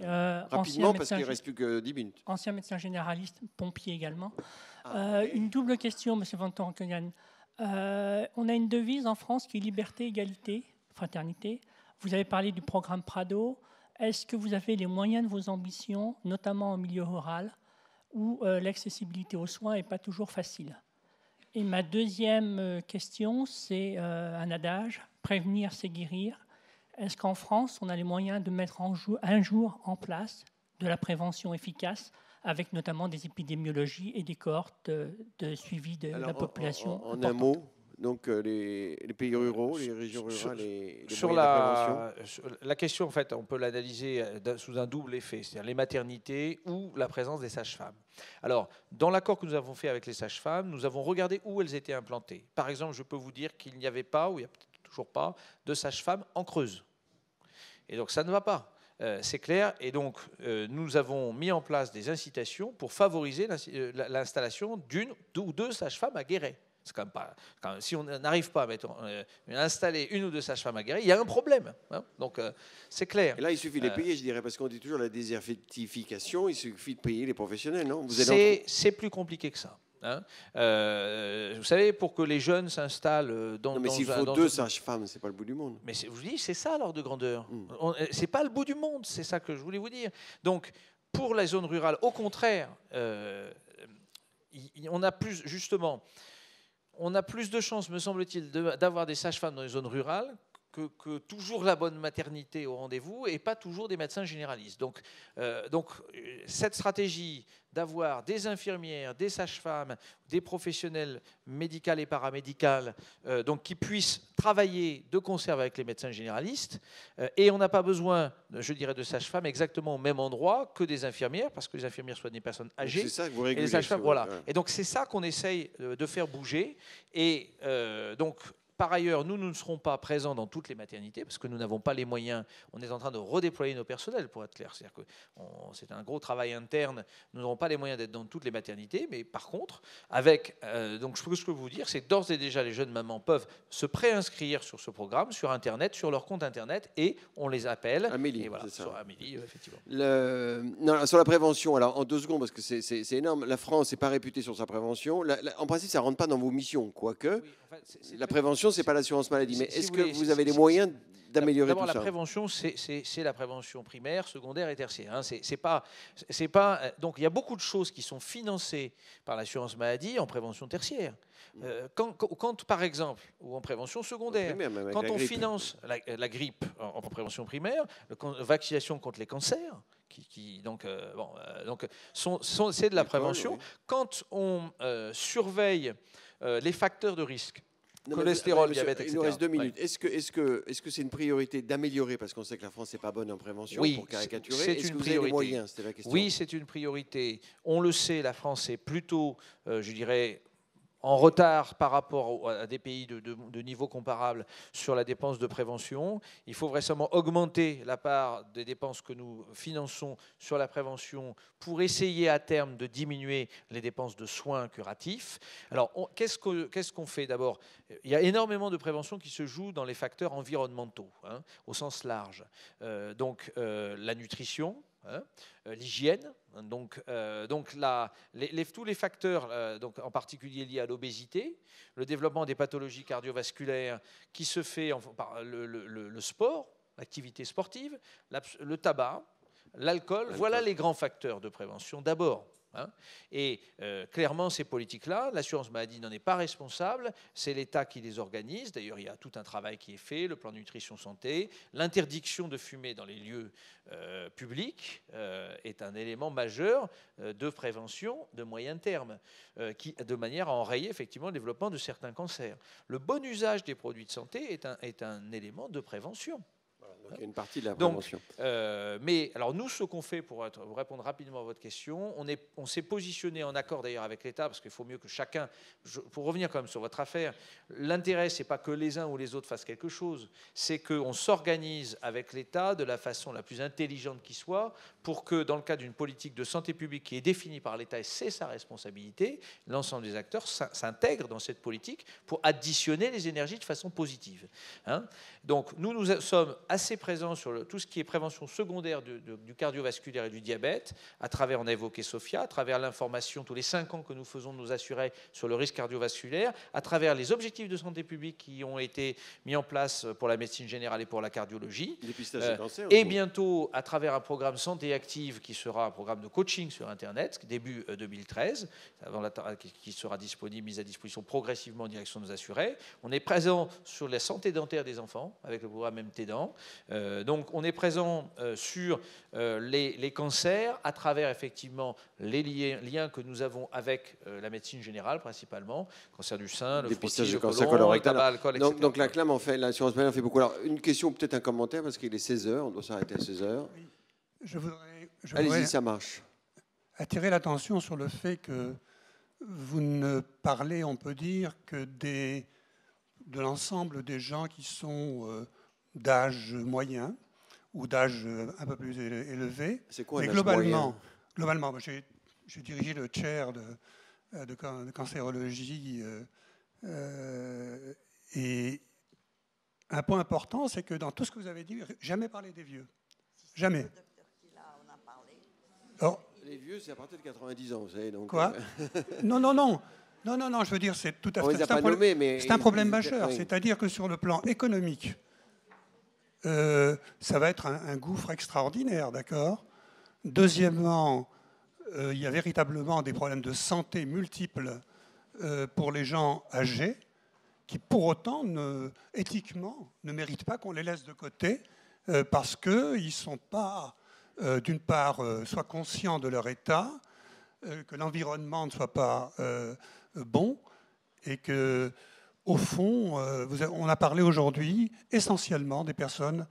Euh, Rapidement, parce qu'il ne reste plus que 10 minutes. Ancien médecin généraliste, pompier également. Ah, euh, une double question, monsieur Van euh, on a une devise en France qui est liberté, égalité, fraternité. Vous avez parlé du programme Prado. Est-ce que vous avez les moyens de vos ambitions, notamment en milieu rural, où l'accessibilité aux soins n'est pas toujours facile Et ma deuxième question, c'est un adage prévenir, c'est guérir. Est-ce qu'en France, on a les moyens de mettre un jour en place de la prévention efficace avec notamment des épidémiologies et des cohortes de, suivi de la population En, un mot, donc euh, les, pays ruraux, les régions rurales, les, les sur la, la question, en fait, on peut l'analyser euh, sous un double effet, c'est-à-dire les maternités ou la présence des sages-femmes. Alors, dans l'accord que nous avons fait avec les sages-femmes, nous avons regardé où elles étaient implantées. Par exemple, je peux vous dire qu'il n'y avait pas, ou il y a toujours pas, de sages-femmes en Creuse. Et donc ça ne va pas. Euh, c'est clair. Et donc, euh, nous avons mis en place des incitations pour favoriser euh, l'installation d'une ou deux sages-femmes à Guéret. C'est quand même pas. si on n'arrive pas, à installer une ou deux sages-femmes à Guéret, il y a un problème. Hein. donc, c'est clair. Et là, il suffit de les payer, je dirais, parce qu'on dit toujours la désertification, il suffit de payer les professionnels, non C'est plus compliqué que ça. Hein. Euh, vous savez, pour que les jeunes s'installent euh, dans. Non, mais s'il faut deux sages-femmes, c'est pas le bout du monde. Mais je vous dis, c'est ça l'ordre de grandeur. Hmm. Euh, c'est pas le bout du monde, c'est ça que je voulais vous dire. Donc, pour la zone rurale, au contraire, on a plus, justement, on a plus de chances, me semble-t-il, d'avoir des sages-femmes dans les zones rurales que, toujours la bonne maternité au rendez-vous et pas toujours des médecins généralistes. Donc, euh, donc euh, cette stratégie d'avoir des infirmières, des sages-femmes, des professionnels médicaux et paramédicaux, euh, donc qui puissent travailler de conserve avec les médecins généralistes. et on n'a pas besoin, je dirais, de sages-femmes exactement au même endroit que des infirmières, parce que les infirmières soient des personnes âgées. Ça que vous et les sages-femmes, voilà. Et donc c'est ça qu'on essaye de faire bouger. Et donc par ailleurs, nous, nous ne serons pas présents dans toutes les maternités parce que nous n'avons pas les moyens. On est en train de redéployer nos personnels, pour être clair. C'est-à-dire que c'est un gros travail interne. Nous n'aurons pas les moyens d'être dans toutes les maternités, mais par contre, avec. Euh, donc, ce que je peux vous dire, c'est d'ores et déjà, les jeunes mamans peuvent se préinscrire sur ce programme, sur Internet, sur leur compte Internet, et on les appelle. Amélie, voilà, ça. Sur Amélie, euh, effectivement. Le... sur la prévention, alors en deux secondes, parce que c'est énorme, la France n'est pas réputée sur sa prévention. en principe, ça ne rentre pas dans vos missions, quoique. la prévention, c'est pas l'assurance maladie, mais est-ce que vous avez les moyens d'améliorer tout ça la prévention, c'est la prévention primaire, secondaire et tertiaire. Hein. C'est pas, c'est pas. Euh, donc, il y a beaucoup de choses qui sont financées par l'assurance maladie en prévention tertiaire. Euh, quand, quand, par exemple, ou en prévention secondaire, quand on finance euh, la, grippe en, prévention primaire, la vaccination contre les cancers, qui, donc, bon, c'est de la prévention. Quand on surveille les facteurs de risque, Cholestérol, diabète, Il nous reste deux minutes. Est-ce que c'est une priorité d'améliorer, parce qu'on sait que la France n'est pas bonne en prévention, pour caricaturer C'est une priorité. Oui, c'est une priorité. On le sait, la France est plutôt, euh, je dirais, en retard par rapport à des pays de, niveau comparable sur la dépense de prévention. Il faut vraisemblablement augmenter la part des dépenses que nous finançons sur la prévention pour essayer à terme de diminuer les dépenses de soins curatifs. Alors, qu'est-ce qu'on fait d'abord Il y a énormément de prévention qui se joue dans les facteurs environnementaux, hein, au sens large. Euh, donc, euh, la nutrition, Hein, euh, l'hygiène, donc, euh, donc tous les facteurs, euh, donc en particulier liés à l'obésité, le développement des pathologies cardiovasculaires qui se fait par le, sport, l'activité sportive, le tabac, l'alcool, voilà les grands facteurs de prévention d'abord. Hein. et euh, clairement, ces politiques-là, l'assurance maladie n'en est pas responsable, c'est l'État qui les organise. D'ailleurs, il y a tout un travail qui est fait, le plan nutrition santé. L'interdiction de fumer dans les lieux euh, publics euh, est un élément majeur de prévention de moyen terme, qui, de manière à enrayer effectivement le développement de certains cancers. Le bon usage des produits de santé est un élément de prévention. Donc, une partie de la euh, mais alors nous, ce qu'on fait pour, répondre rapidement à votre question, on, est, on s'est positionné en accord d'ailleurs avec l'État, parce qu'il faut mieux que chacun. pour revenir quand même sur votre affaire, l'intérêt, c'est pas que les uns ou les autres fassent quelque chose, c'est qu'on s'organise avec l'État de la façon la plus intelligente qui soit pour que, dans le cadre d'une politique de santé publique qui est définie par l'État et c'est sa responsabilité, l'ensemble des acteurs s'intègrent dans cette politique pour additionner les énergies de façon positive. Hein. Donc nous, nous sommes assez présents sur tout ce qui est prévention secondaire du cardiovasculaire et du diabète, à travers, on a évoqué Sophia, à travers l'information tous les cinq ans que nous faisons de nos assurer sur le risque cardiovasculaire, à travers les objectifs de santé publique qui ont été mis en place pour la médecine générale et pour la cardiologie, euh, et bientôt à travers un programme santé réactive qui sera un programme de coaching sur Internet, début 2013, euh, avant la, qui sera disponible, mise à disposition progressivement en direction de nos assurés. On est présent sur la santé dentaire des enfants avec le programme MTDent. Euh, donc on est présent euh, sur les, cancers à travers effectivement les liens, que nous avons avec la médecine générale principalement, cancer du sein, le dépistage du cancer colorectal, donc, etc. Donc la CLAM en fait, l'assurance maladie en fait beaucoup. Alors une question, peut-être un commentaire parce qu'il est 16h, on doit s'arrêter à 16h. Je voudrais, ça marche. Attirer l'attention sur le fait que vous ne parlez, on peut dire, que des, de l'ensemble des gens qui sont euh, d'âge moyen ou d'âge euh, un peu plus élevé. C'est quoi Mais globalement, globalement, j'ai, dirigé le chair de, euh, de, cancérologie et un point important, c'est que dans tout ce que vous avez dit, jamais parler des vieux. Jamais les vieux, c'est à partir de 90 ans, vous savez. quoi euh, Non, non, non. Non, non, non, je veux dire, c'est tout à fait. C'est un, problème majeur. C'est-à-dire que sur le plan économique, euh, ça va être un, gouffre extraordinaire, d'accord Deuxièmement, euh, il y a véritablement des problèmes de santé multiples pour les gens âgés, qui pour autant, éthiquement, ne méritent pas qu'on les laisse de côté parce qu'ils ne sont pas euh, d'une part, euh, soient conscients de leur état, euh, que l'environnement ne soit pas bon, et que, au fond, on a parlé aujourd'hui essentiellement des personnes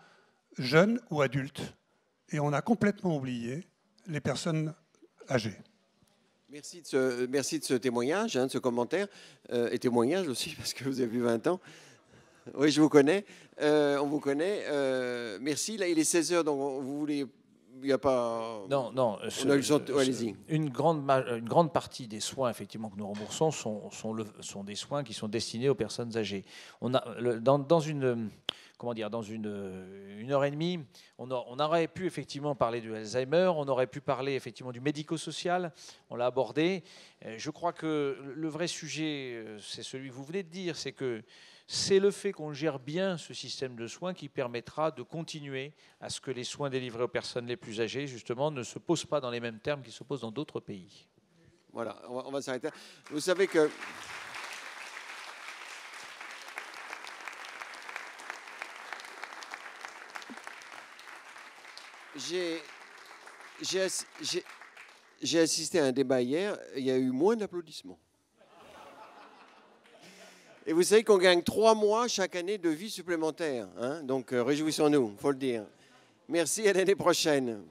jeunes ou adultes, et on a complètement oublié les personnes âgées. Merci de ce, merci de ce témoignage, hein, de ce commentaire, est et témoignage aussi, parce que vous avez vu 20 ans. Oui, je vous connais, on vous connaît. merci, là il est 16h, donc vous voulez il n'y a pas. Non, non. une, grande, une grande partie des soins, effectivement, que nous remboursons sont, des soins qui sont destinés aux personnes âgées. On a, dans, une. Comment dire, dans une, une heure et demie, on, aurait pu effectivement parler du Alzheimer, on aurait pu parler effectivement du médico-social, on l'a abordé. Euh, je crois que le vrai sujet, euh, c'est celui que vous venez de dire, c'est que c'est le fait qu'on gère bien ce système de soins qui permettra de continuer à ce que les soins délivrés aux personnes les plus âgées, justement, ne se posent pas dans les mêmes termes qu'ils se posent dans d'autres pays. Voilà, on va, s'arrêter. Vous savez que... J'ai assisté à un débat hier, il y a eu moins d'applaudissements. Et vous savez qu'on gagne trois mois chaque année de vie supplémentaire. Hein. Donc euh, réjouissons-nous, il faut le dire. Merci à l'année prochaine.